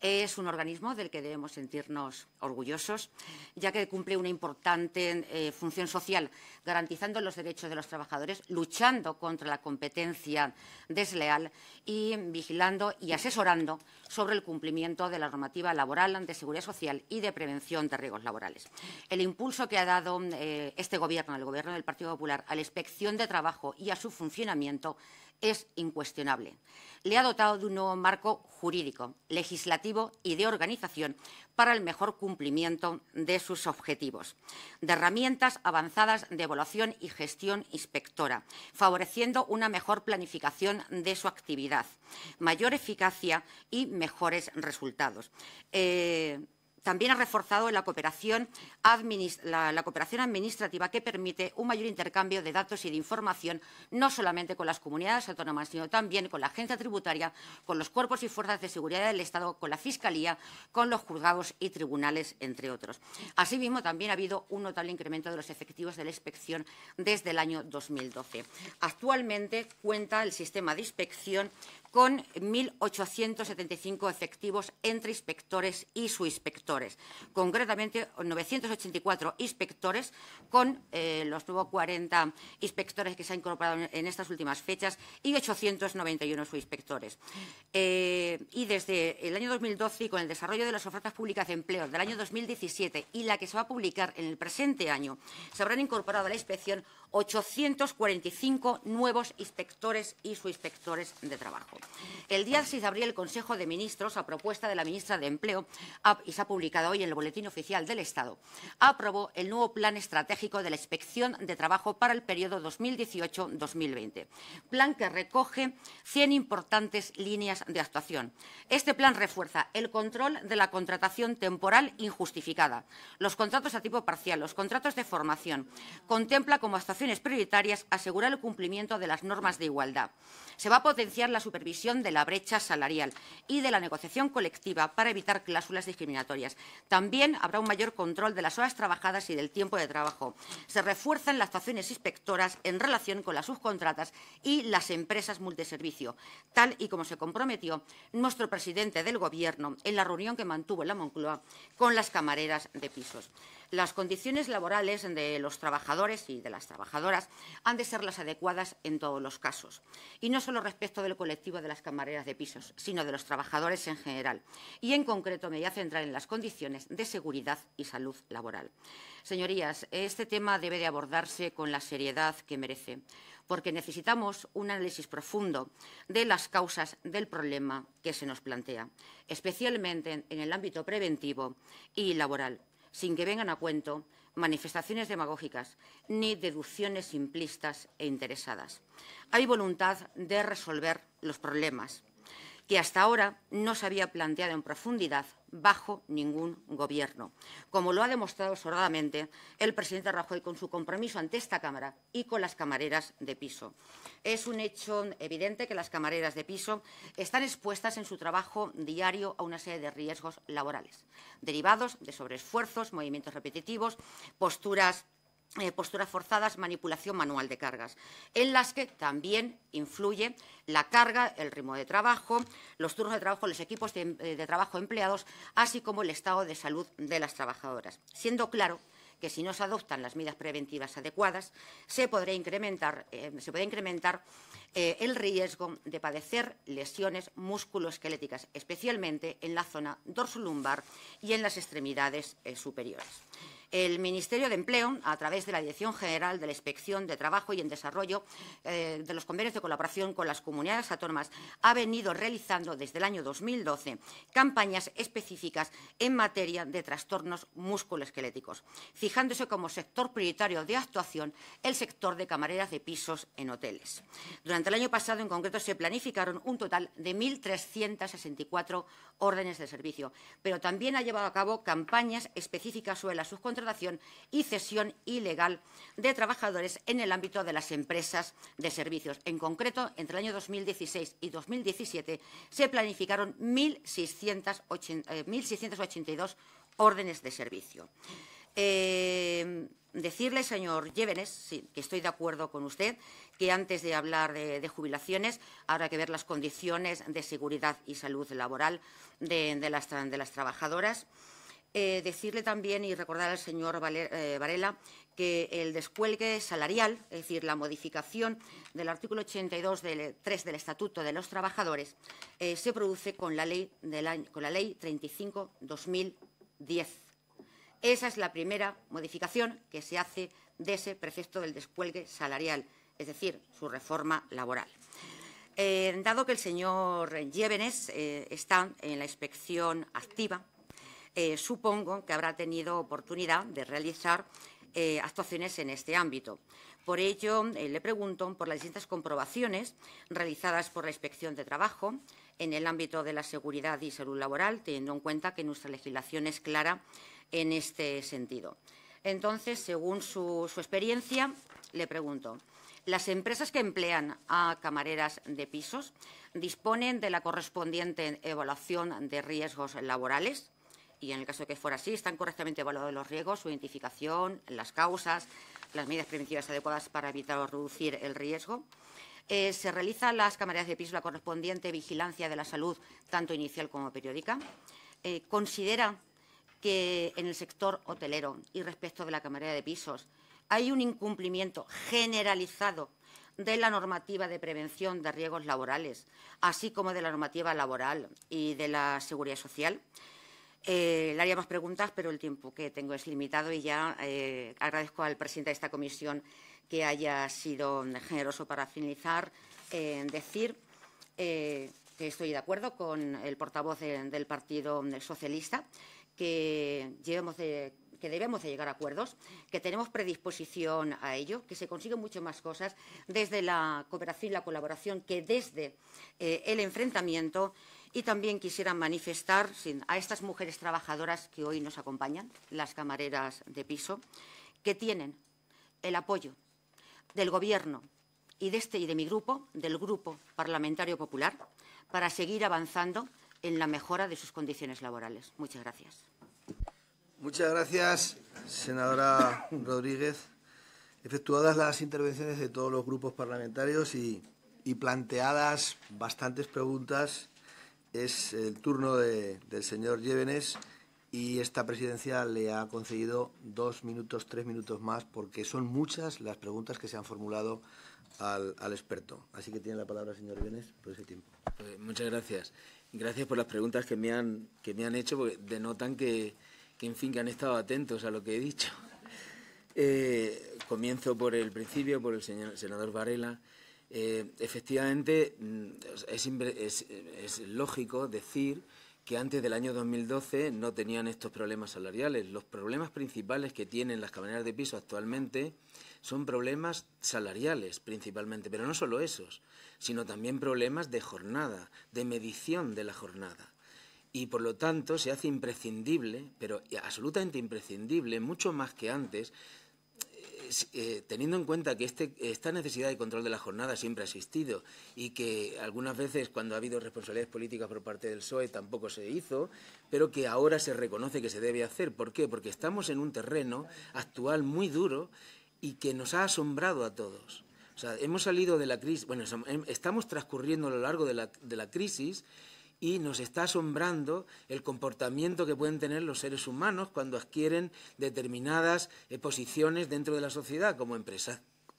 G: Es un organismo del que debemos sentirnos orgullosos, ya que cumple una importante eh, función social, garantizando los derechos de los trabajadores, luchando contra la competencia desleal y vigilando y asesorando sobre el cumplimiento de la normativa laboral, de seguridad social y de prevención de riesgos laborales. El impulso que ha dado eh, este Gobierno, el Gobierno del Partido Popular, a la inspección de trabajo y a su funcionamiento es incuestionable. Le ha dotado de un nuevo marco jurídico, legislativo y de organización para el mejor cumplimiento de sus objetivos, de herramientas avanzadas de evaluación y gestión inspectora, favoreciendo una mejor planificación de su actividad, mayor eficacia y mejores resultados. Eh, también ha reforzado la cooperación, administrativa que permite un mayor intercambio de datos y de información, no solamente con las comunidades autónomas, sino también con la agencia tributaria, con los cuerpos y fuerzas de seguridad del Estado, con la Fiscalía, con los juzgados y tribunales, entre otros. Asimismo, también ha habido un notable incremento de los efectivos de la inspección desde el año 2012. Actualmente cuenta el sistema de inspección con 1.875 efectivos entre inspectores y subinspectores. Concretamente, 984 inspectores con eh, los nuevos 40 inspectores que se han incorporado en, estas últimas fechas y 891 subinspectores. Eh, y desde el año 2012 y con el desarrollo de las ofertas públicas de empleo del año 2017 y la que se va a publicar en el presente año, se habrán incorporado a la inspección 845 nuevos inspectores y subinspectores de trabajo. El día 6 de abril, el Consejo de Ministros, a propuesta de la ministra de Empleo, y se ha publicado hoy en el Boletín Oficial del Estado, aprobó el nuevo Plan Estratégico de la Inspección de Trabajo para el periodo 2018-2020, plan que recoge 100 importantes líneas de actuación. Este plan refuerza el control de la contratación temporal injustificada, los contratos a tipo parcial, los contratos de formación, contempla como hasta prioritarias asegurar el cumplimiento de las normas de igualdad. Se va a potenciar la supervisión de la brecha salarial y de la negociación colectiva para evitar cláusulas discriminatorias. También habrá un mayor control de las horas trabajadas y del tiempo de trabajo. Se refuerzan las actuaciones inspectoras en relación con las subcontratas y las empresas multiservicio, tal y como se comprometió nuestro presidente del Gobierno en la reunión que mantuvo en la Moncloa con las camareras de pisos las condiciones laborales de los trabajadores y de las trabajadoras han de ser las adecuadas en todos los casos, y no solo respecto del colectivo de las camareras de pisos, sino de los trabajadores en general, y en concreto me voy a centrar en las condiciones de seguridad y salud laboral. Señorías, este tema debe de abordarse con la seriedad que merece, porque necesitamos un análisis profundo de las causas del problema que se nos plantea, especialmente en el ámbito preventivo y laboral sin que vengan a cuento manifestaciones demagógicas ni deducciones simplistas e interesadas. Hay voluntad de resolver los problemas que hasta ahora no se había planteado en profundidad bajo ningún gobierno, como lo ha demostrado sordamente el presidente Rajoy con su compromiso ante esta Cámara y con las camareras de piso. Es un hecho evidente que las camareras de piso están expuestas en su trabajo diario a una serie de riesgos laborales, derivados de sobreesfuerzos, movimientos repetitivos, posturas eh, posturas forzadas, manipulación manual de cargas, en las que también influye la carga, el ritmo de trabajo, los turnos de trabajo, los equipos de, eh, trabajo empleados, así como el estado de salud de las trabajadoras. Siendo claro que si no se adoptan las medidas preventivas adecuadas, se, eh, puede incrementar el riesgo de padecer lesiones musculoesqueléticas, especialmente en la zona dorsolumbar y en las extremidades superiores. El Ministerio de Empleo, a través de la Dirección General de la Inspección de Trabajo y en Desarrollo eh, de los Convenios de Colaboración con las Comunidades Autónomas, ha venido realizando desde el año 2012 campañas específicas en materia de trastornos musculoesqueléticos, fijándose como sector prioritario de actuación el sector de camareras de pisos en hoteles. Durante el año pasado, en concreto, se planificaron un total de 1.364 órdenes de servicio, pero también ha llevado a cabo campañas específicas sobre las subcontratación y cesión ilegal de trabajadores en el ámbito de las empresas de servicios. En concreto, entre el año 2016 y 2017 se planificaron 1.682 eh, órdenes de servicio. Eh, decirle, señor Llévenes, que estoy de acuerdo con usted, que antes de hablar de, jubilaciones habrá que ver las condiciones de seguridad y salud laboral de las, trabajadoras. Eh, decirle también y recordar al señor eh, Varela que el descuelgue salarial, es decir, la modificación del artículo 82 del 3 del Estatuto de los Trabajadores, eh, se produce con la ley, del con la ley 35-2010. Esa es la primera modificación que se hace de ese precepto del descuelgue salarial, es decir, su reforma laboral. dado que el señor Llévenes está en la inspección activa, eh, supongo que habrá tenido oportunidad de realizar eh, actuaciones en este ámbito. Por ello, eh, le pregunto por las distintas comprobaciones realizadas por la Inspección de Trabajo en el ámbito de la seguridad y salud laboral, teniendo en cuenta que nuestra legislación es clara en este sentido. Entonces, según su experiencia, le pregunto, ¿las empresas que emplean a camareras de pisos disponen de la correspondiente evaluación de riesgos laborales? y en el caso de que fuera así, están correctamente evaluados los riesgos, su identificación, las causas, las medidas preventivas adecuadas para evitar o reducir el riesgo. Eh, se realizan las camareras de piso la correspondiente vigilancia de la salud, tanto inicial como periódica. Eh, considera que en el sector hotelero y respecto de la camarera de pisos hay un incumplimiento generalizado de la normativa de prevención de riesgos laborales, así como de la normativa laboral y de la seguridad social. Eh, le haría más preguntas, pero el tiempo que tengo es limitado y ya eh, agradezco al presidente de esta comisión que haya sido generoso para finalizar en eh, decir que estoy de acuerdo con el portavoz del Partido Socialista, que, que debemos de llegar a acuerdos, que tenemos predisposición a ello, que se consiguen muchas más cosas desde la cooperación y la colaboración que desde el enfrentamiento. Y también quisiera manifestar a estas mujeres trabajadoras que hoy nos acompañan, las camareras de piso, que tienen el apoyo del Gobierno y de este y de mi grupo, del Grupo Parlamentario Popular, para seguir avanzando en la mejora de sus condiciones laborales. Muchas gracias.
A: Muchas gracias, senadora Rodríguez. Efectuadas las intervenciones de todos los grupos parlamentarios y, y planteadas bastantes preguntas, es el turno del señor Llévenes y esta presidencia le ha concedido dos minutos, tres minutos más, porque son muchas las preguntas que se han formulado
B: al, experto. Así que tiene la palabra, señor Llévenes, por ese tiempo. Pues muchas gracias. Gracias por las preguntas que me han, que me han hecho, porque denotan que, que, en fin, que han estado atentos a lo que he dicho. <laughs> Eh, comienzo por el principio, por el señor, senador Varela. Eh, efectivamente, mm, es, lógico decir que antes del año 2012 no tenían estos problemas salariales. Los problemas principales que tienen las cabaneras de piso actualmente son problemas salariales principalmente, pero no solo esos, sino también problemas de jornada, de medición de la jornada. Y por lo tanto se hace imprescindible, pero absolutamente imprescindible, mucho más que antes, eh, teniendo en cuenta que este, esta necesidad de control de la jornada siempre ha existido y que algunas veces cuando ha habido responsabilidades políticas por parte del PSOE tampoco se hizo, pero que ahora se reconoce que se debe hacer. ¿Por qué? Porque estamos en un terreno actual muy duro y que nos ha asombrado a todos. O sea, hemos salido de la crisis, bueno, em, estamos transcurriendo a lo largo de la, de la crisis y nos está asombrando el comportamiento que pueden tener los seres humanos cuando adquieren determinadas eh, posiciones dentro de la sociedad, como,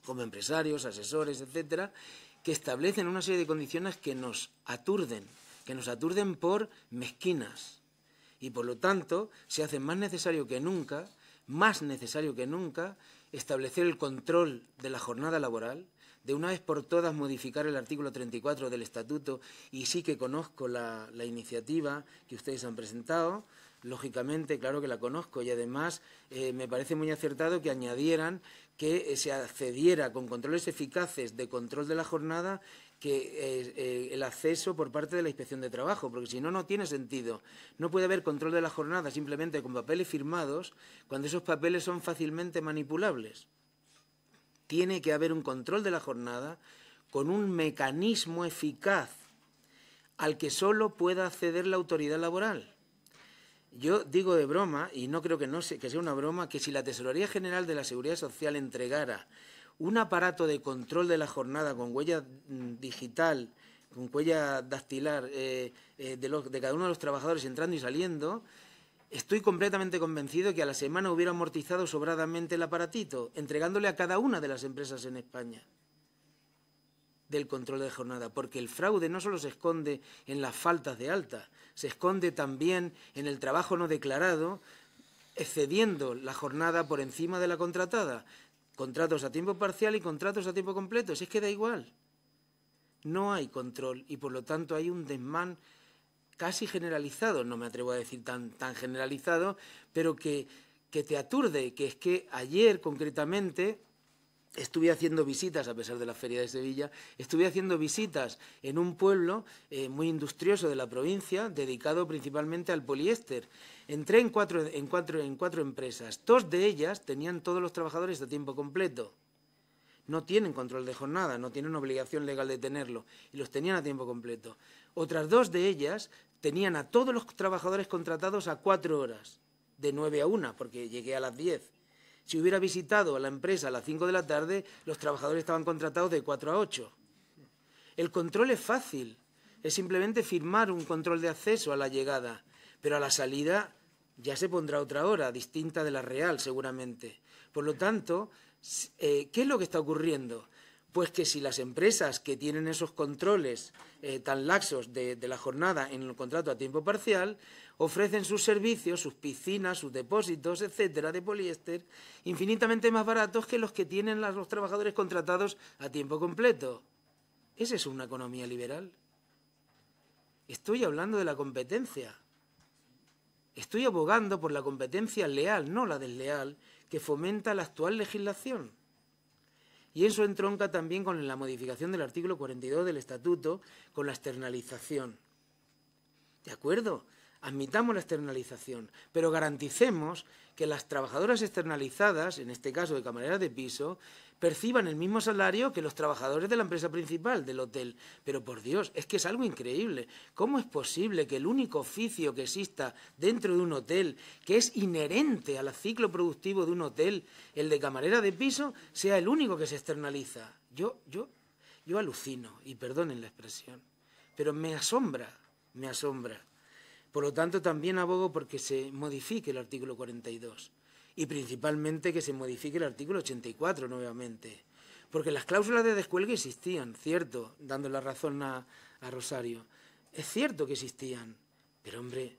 B: como empresarios, asesores, etcétera, que establecen una serie de condiciones que nos aturden, que nos aturden por mezquinas. Y por lo tanto, se hace más necesario que nunca, más necesario que nunca, establecer el control de la jornada laboral, de una vez por todas modificar el artículo 34 del Estatuto y sí que conozco la, iniciativa que ustedes han presentado, lógicamente, claro que la conozco y además eh, me parece muy acertado que añadieran que eh, se accediera con controles eficaces de control de la jornada que eh, el acceso por parte de la inspección de trabajo, porque si no, no tiene sentido. No puede haber control de la jornada simplemente con papeles firmados cuando esos papeles son fácilmente manipulables. Tiene que haber un control de la jornada con un mecanismo eficaz al que solo pueda acceder la autoridad laboral. Yo digo de broma, y no creo que, no sea, una broma, que si la Tesorería General de la Seguridad Social entregara un aparato de control de la jornada con huella mm, digital, con huella dactilar eh, eh, de cada uno de los trabajadores entrando y saliendo, Estoy completamente convencido que a la semana hubiera amortizado sobradamente el aparatito, entregándole a cada una de las empresas en España del control de jornada, porque el fraude no solo se esconde en las faltas de alta, se esconde también en el trabajo no declarado, excediendo la jornada por encima de la contratada, contratos a tiempo parcial y contratos a tiempo completo, si es que da igual. No hay control y por lo tanto hay un desmán casi generalizado, no me atrevo a decir tan, generalizado, pero que, te aturde, que es que ayer concretamente estuve haciendo visitas, a pesar de la feria de Sevilla, estuve haciendo visitas en un pueblo eh, muy industrioso de la provincia, dedicado principalmente al poliéster. Entré en cuatro, en, cuatro, en cuatro empresas. Dos de ellas tenían todos los trabajadores a tiempo completo. No tienen control de jornada, no tienen obligación legal de tenerlo, y los tenían a tiempo completo. Otras dos de ellas tenían a todos los trabajadores contratados a cuatro horas, de nueve a una, porque llegué a las diez. Si hubiera visitado a la empresa a las cinco de la tarde, los trabajadores estaban contratados de cuatro a ocho. El control es fácil, es simplemente firmar un control de acceso a la llegada, pero a la salida ya se pondrá otra hora, distinta de la real seguramente. Por lo tanto, eh, ¿qué es lo que está ocurriendo? Pues que si las empresas que tienen esos controles eh, tan laxos de, de, la jornada en el contrato a tiempo parcial ofrecen sus servicios, sus piscinas, sus depósitos, etcétera, de poliéster, infinitamente más baratos que los que tienen los trabajadores contratados a tiempo completo. ¿Esa es una economía liberal? Estoy hablando de la competencia. Estoy abogando por la competencia leal, no la desleal, que fomenta la actual legislación. Y eso entronca también con la modificación del artículo 42 del Estatuto con la externalización. ¿De acuerdo? Admitamos la externalización, pero garanticemos que las trabajadoras externalizadas, en este caso de camareras de piso, perciban el mismo salario que los trabajadores de la empresa principal, del hotel. Pero por Dios, es que es algo increíble. ¿Cómo es posible que el único oficio que exista dentro de un hotel, que es inherente al ciclo productivo de un hotel, el de camarera de piso, sea el único que se externaliza? Yo, yo, yo alucino, y perdonen la expresión, pero me asombra, me asombra. Por lo tanto, también abogo porque se modifique el artículo 42 y principalmente que se modifique el artículo 84 nuevamente. Porque las cláusulas de descuelgue existían, cierto, dando la razón a, Rosario. Es cierto que existían, pero hombre,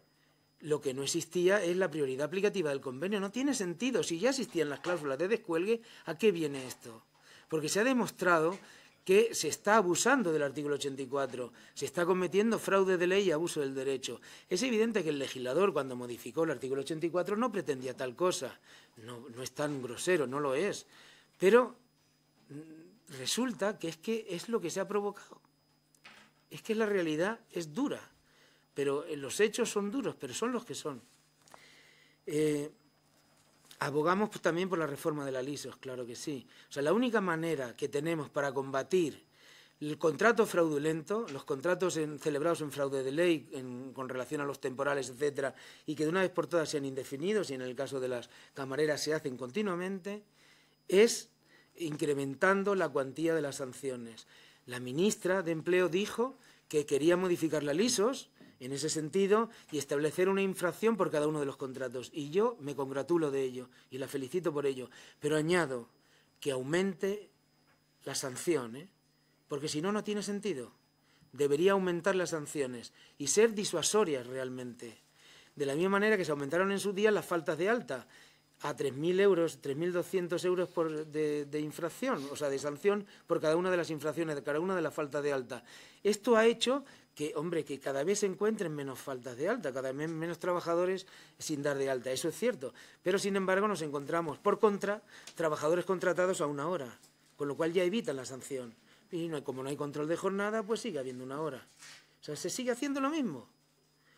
B: lo que no existía es la prioridad aplicativa del convenio. No tiene sentido. Si ya existían las cláusulas de descuelgue, ¿a qué viene esto? Porque se ha demostrado que se está abusando del artículo 84, se está cometiendo fraude de ley y abuso del derecho. Es evidente que el legislador, cuando modificó el artículo 84, no pretendía tal cosa. No, es tan grosero, no lo es. Pero mm, resulta que es que es lo que se ha provocado. Es que la realidad es dura, pero eh, los hechos son duros, pero son los que son. Eh, Abogamos pues, también por la reforma de la LISOS, claro que sí. O sea, la única manera que tenemos para combatir el contrato fraudulento, los contratos celebrados en fraude de ley con relación a los temporales, etcétera, y que de una vez por todas sean indefinidos, y en el caso de las camareras se hacen continuamente, es incrementando la cuantía de las sanciones. La ministra de Empleo dijo que quería modificar la LISOS en ese sentido y establecer una infracción por cada uno de los contratos. Y yo me congratulo de ello y la felicito por ello, pero añado que aumente las sanciones, porque si no, no tiene sentido. Debería aumentar las sanciones y ser disuasorias realmente. De la misma manera que se aumentaron en su día las faltas de alta a 3.000 euros, 3.200 euros de, de, infracción, o sea, de sanción por cada una de las infracciones, de cada una de las faltas de alta. Esto ha hecho que, hombre, que cada vez se encuentren menos faltas de alta, cada vez menos trabajadores sin dar de alta, eso es cierto. Pero, sin embargo, nos encontramos, por contra, trabajadores contratados a una hora, con lo cual ya evitan la sanción. Y no, como no hay control de jornada, pues sigue habiendo una hora. O sea, se sigue haciendo lo mismo.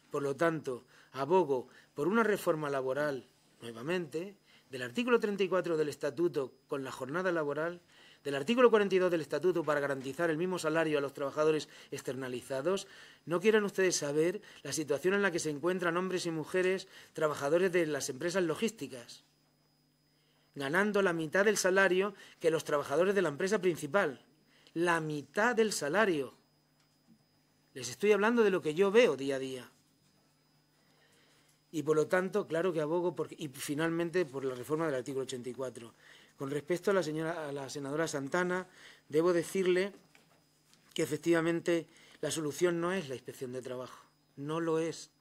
B: Por lo tanto, abogo por una reforma laboral, nuevamente, del artículo 34 del Estatuto con la jornada laboral del artículo 42 del Estatuto para garantizar el mismo salario a los trabajadores externalizados, no quieran ustedes saber la situación en la que se encuentran hombres y mujeres trabajadores de las empresas logísticas, ganando la mitad del salario que los trabajadores de la empresa principal. La mitad del salario. Les estoy hablando de lo que yo veo día a día. Y por lo tanto, claro que abogo y finalmente por la reforma del artículo 84. Con respecto a la, señora, a la senadora Santana, debo decirle que efectivamente la solución no es la inspección de trabajo, no lo es.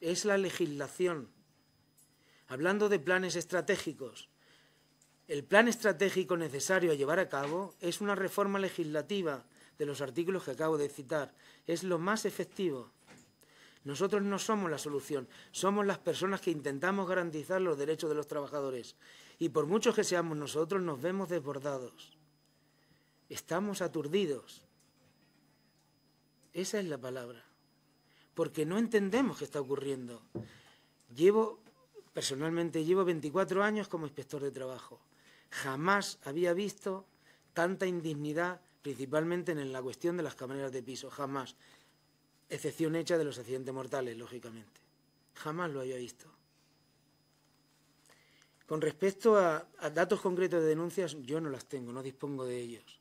B: Es la legislación. Hablando de planes estratégicos, el plan estratégico necesario a llevar a cabo es una reforma legislativa de los artículos que acabo de citar. Es lo más efectivo. Nosotros no somos la solución, somos las personas que intentamos garantizar los derechos de los trabajadores y por muchos que seamos nosotros, nos vemos desbordados. Estamos aturdidos. Esa es la palabra. Porque no entendemos qué está ocurriendo. Llevo, personalmente llevo 24 años como inspector de trabajo. Jamás había visto tanta indignidad, principalmente en la cuestión de las camareras de piso. Jamás. Excepción hecha de los accidentes mortales, lógicamente. Jamás lo había visto. Con respecto a, datos concretos de denuncias, yo no las tengo, no dispongo de ellos.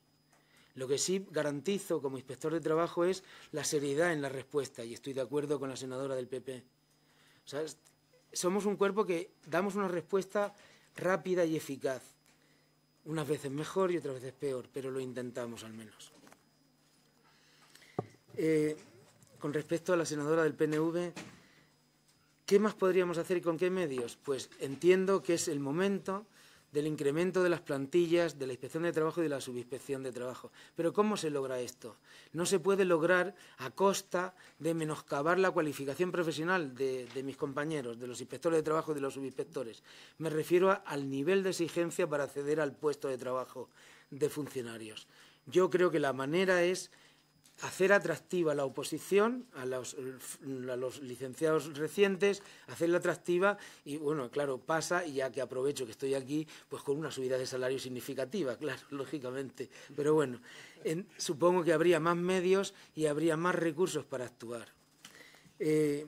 B: Lo que sí garantizo como inspector de trabajo es la seriedad en la respuesta y estoy de acuerdo con la senadora del PP. somos un cuerpo que damos una respuesta rápida y eficaz. Unas veces mejor y otras veces peor, pero lo intentamos al menos. Eh, con respecto a la senadora del PNV, ¿Qué más podríamos hacer y con qué medios? Pues entiendo que es el momento del incremento de las plantillas, de la inspección de trabajo y de la subinspección de trabajo. Pero ¿cómo se logra esto? No se puede lograr a costa de menoscabar la cualificación profesional de, mis compañeros, de los inspectores de trabajo y de los subinspectores. Me refiero al nivel de exigencia para acceder al puesto de trabajo de funcionarios. Yo creo que la manera es hacer atractiva la oposición a los, licenciados recientes, hacerla atractiva y bueno, claro, pasa y ya que aprovecho que estoy aquí, pues con una subida de salario significativa, <laughs> claro, lógicamente. Pero bueno, supongo que habría más medios y habría más recursos para actuar. Eh,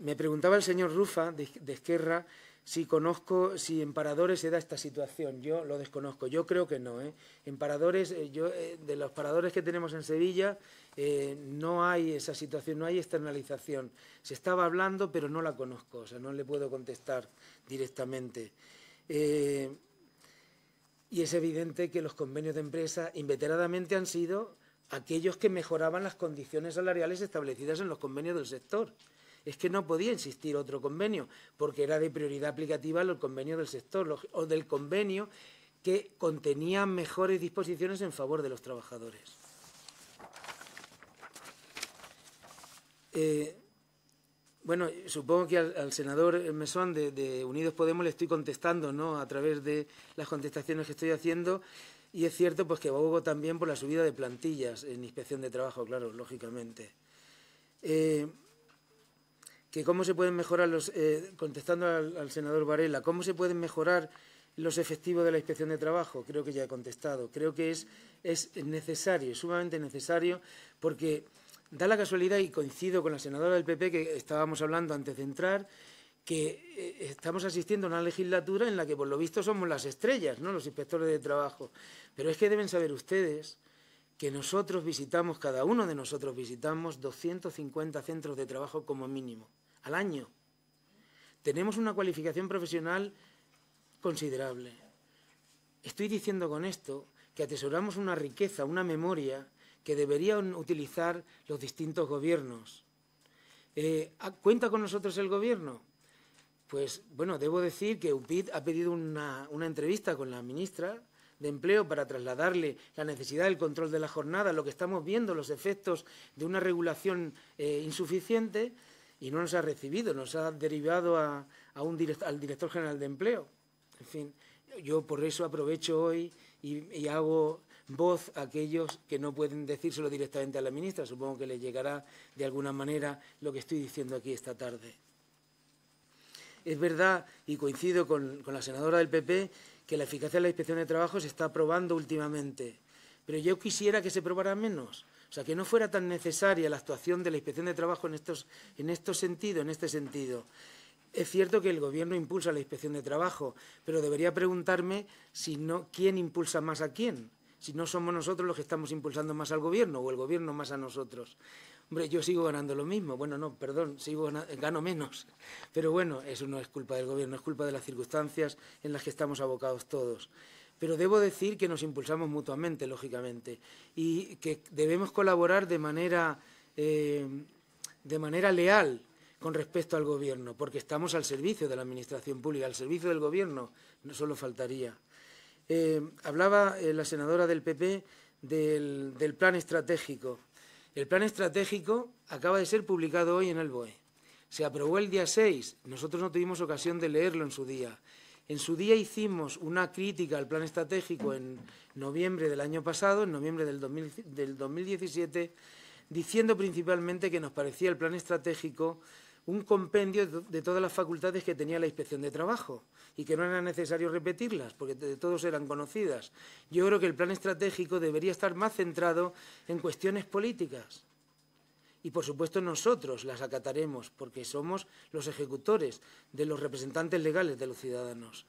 B: me preguntaba el señor Rufa de, de Esquerra si conozco, si en Paradores se da esta situación. Yo lo desconozco, yo creo que no. ¿eh? Eh, eh, de los paradores que tenemos en Sevilla, no hay esa situación, no hay externalización. Se estaba hablando, pero no la conozco, o sea, no le puedo contestar directamente. y es evidente que los convenios de empresa inveteradamente han sido aquellos que mejoraban las condiciones salariales establecidas en los convenios del sector es que no podía insistir otro convenio, porque era de prioridad aplicativa el convenio del sector o del convenio que contenía mejores disposiciones en favor de los trabajadores. Eh, bueno, supongo que al, senador Mesón de, Unidos Podemos le estoy contestando, ¿no?, a través de las contestaciones que estoy haciendo. Y es cierto pues que abogo también por la subida de plantillas en inspección de trabajo, claro, lógicamente. Eh, que cómo se pueden mejorar los, eh, contestando al, senador Varela, cómo se pueden mejorar los efectivos de la inspección de trabajo, creo que ya he contestado. Creo que es, es necesario, sumamente necesario, porque da la casualidad, y coincido con la senadora del PP que estábamos hablando antes de entrar, que eh, estamos asistiendo a una legislatura en la que por lo visto somos las estrellas, ¿no? los inspectores de trabajo. Pero es que deben saber ustedes que nosotros visitamos, cada uno de nosotros visitamos 250 centros de trabajo como mínimo al año. Tenemos una cualificación profesional considerable. Estoy diciendo con esto que atesoramos una riqueza, una memoria que deberían utilizar los distintos gobiernos. Eh, ¿Cuenta con nosotros el gobierno? Pues bueno, debo decir que UPID ha pedido una, una entrevista con la ministra de empleo para trasladarle la necesidad del control de la jornada, lo que estamos viendo, los efectos de una regulación eh, insuficiente y no nos ha recibido, nos ha derivado a, un al director general de empleo. En fin, yo por eso aprovecho hoy y, hago voz a aquellos que no pueden decírselo directamente a la ministra. Supongo que les llegará de alguna manera lo que estoy diciendo aquí esta tarde. Es verdad, y coincido con, con la senadora del PP, que la eficacia de la inspección de trabajo se está probando últimamente, pero yo quisiera que se probara menos. O sea, que no fuera tan necesaria la actuación de la inspección de trabajo en estos, en este sentido. Es cierto que el Gobierno impulsa la inspección de trabajo, pero debería preguntarme si no, quién impulsa más a quién, si no somos nosotros los que estamos impulsando más al Gobierno o el Gobierno más a nosotros. Hombre, yo sigo ganando lo mismo. Bueno, no, perdón, sigo gano menos. Pero bueno, eso no es culpa del gobierno, es culpa de las circunstancias en las que estamos abocados todos. Pero debo decir que nos impulsamos mutuamente, lógicamente, y que debemos colaborar de manera, eh, de manera leal con respecto al gobierno, porque estamos al servicio de la administración pública, al servicio del gobierno, no solo faltaría. Eh, hablaba eh, la senadora del PP del plan estratégico. El plan estratégico acaba de ser publicado hoy en el BOE. Se aprobó el día 6. Nosotros no tuvimos ocasión de leerlo en su día. En su día hicimos una crítica al plan estratégico en noviembre del año pasado, en noviembre del, 2017, diciendo principalmente que nos parecía el plan estratégico un compendio de todas las facultades que tenía la Inspección de Trabajo y que no era necesario repetirlas porque de todos eran conocidas. Yo creo que el plan estratégico debería estar más centrado en cuestiones políticas. Y, por supuesto, nosotros las acataremos porque somos los ejecutores de los representantes legales de los ciudadanos.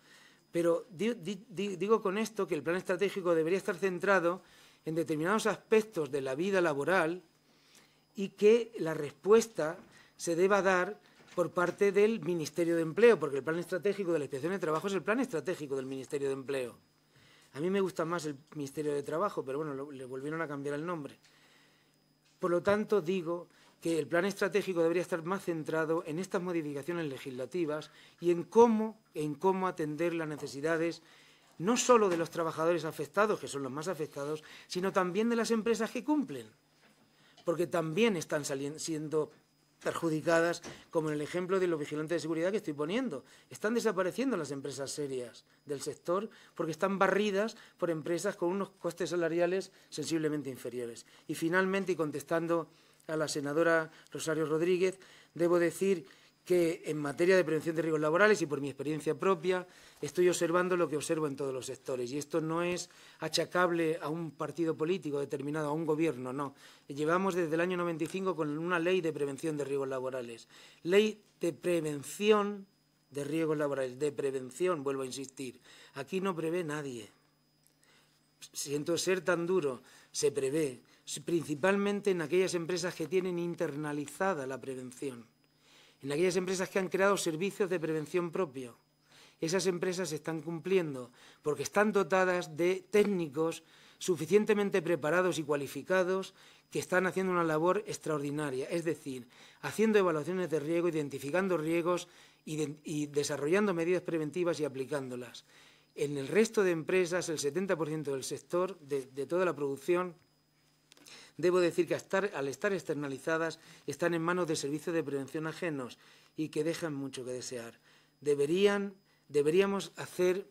B: Pero digo con esto que el plan estratégico debería estar centrado en determinados aspectos de la vida laboral y que la respuesta se deba dar por parte del Ministerio de Empleo, porque el plan estratégico de la Inspección de Trabajo es el plan estratégico del Ministerio de Empleo. A mí me gusta más el Ministerio de Trabajo, pero bueno, le volvieron a cambiar el nombre. Por lo tanto, digo que el plan estratégico debería estar más centrado en estas modificaciones legislativas y en cómo, en cómo atender las necesidades no solo de los trabajadores afectados, que son los más afectados, sino también de las empresas que cumplen, porque también están saliendo, siendo perjudicadas, como en el ejemplo de los vigilantes de seguridad que estoy poniendo. Están desapareciendo las empresas serias del sector porque están barridas por empresas con unos costes salariales sensiblemente inferiores. Y finalmente, y contestando a la senadora Rosario Rodríguez, debo decir que en materia de prevención de riesgos laborales y por mi experiencia propia estoy observando lo que observo en todos los sectores y esto no es achacable a un partido político determinado, a un gobierno, no. Llevamos desde el año 95 con una ley de prevención de riesgos laborales, ley de prevención de riesgos laborales, de prevención, vuelvo a insistir. Aquí no prevé nadie. Siento ser tan duro, se prevé, principalmente en aquellas empresas que tienen internalizada la prevención en aquellas empresas que han creado servicios de prevención propio. Esas empresas están cumpliendo porque están dotadas de técnicos suficientemente preparados y cualificados que están haciendo una labor extraordinaria, es decir, haciendo evaluaciones de riesgo, identificando riesgos y, desarrollando medidas preventivas y aplicándolas. En el resto de empresas, el 70% del sector, de toda la producción, Debo decir que al estar externalizadas están en manos de servicios de prevención ajenos y que dejan mucho que desear. Deberían, deberíamos hacer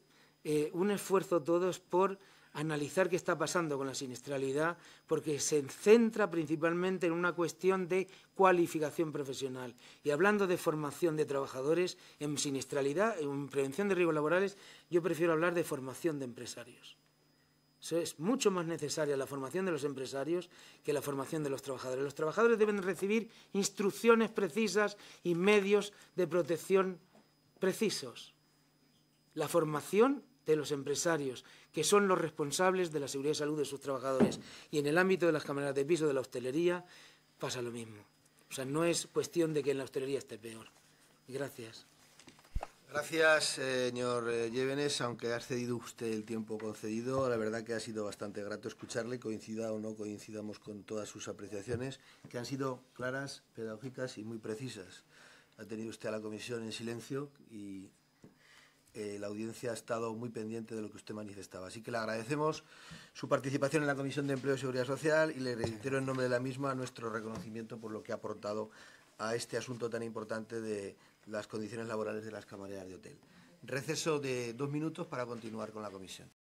B: eh, un esfuerzo todos por analizar qué está pasando con la siniestralidad, porque se centra principalmente en una cuestión de cualificación profesional. Y hablando de formación de trabajadores en siniestralidad, en prevención de riesgos laborales, yo prefiero hablar de formación de empresarios es mucho más necesaria la formación de los empresarios que la formación de los trabajadores. Los trabajadores deben recibir instrucciones precisas y medios de protección precisos. La formación de los empresarios, que son los responsables de la seguridad y salud de sus trabajadores. Y en el ámbito de las cámaras de piso de la hostelería pasa lo mismo. O sea, no es cuestión de que en la hostelería esté peor. Gracias.
A: Gracias, señor eh, Llévenes. Aunque ha cedido usted el tiempo concedido, la verdad que ha sido bastante grato escucharle, coincida o no coincidamos con todas sus apreciaciones, que han sido claras, pedagógicas y muy precisas. Ha tenido usted a la comisión en silencio y eh, la audiencia ha estado muy pendiente de lo que usted manifestaba. Así que le agradecemos su participación en la Comisión de Empleo y Seguridad Social y le reitero en nombre de la misma nuestro reconocimiento por lo que ha aportado a este asunto tan importante de las condiciones laborales de las camareras de hotel. Receso de dos minutos para continuar con la comisión.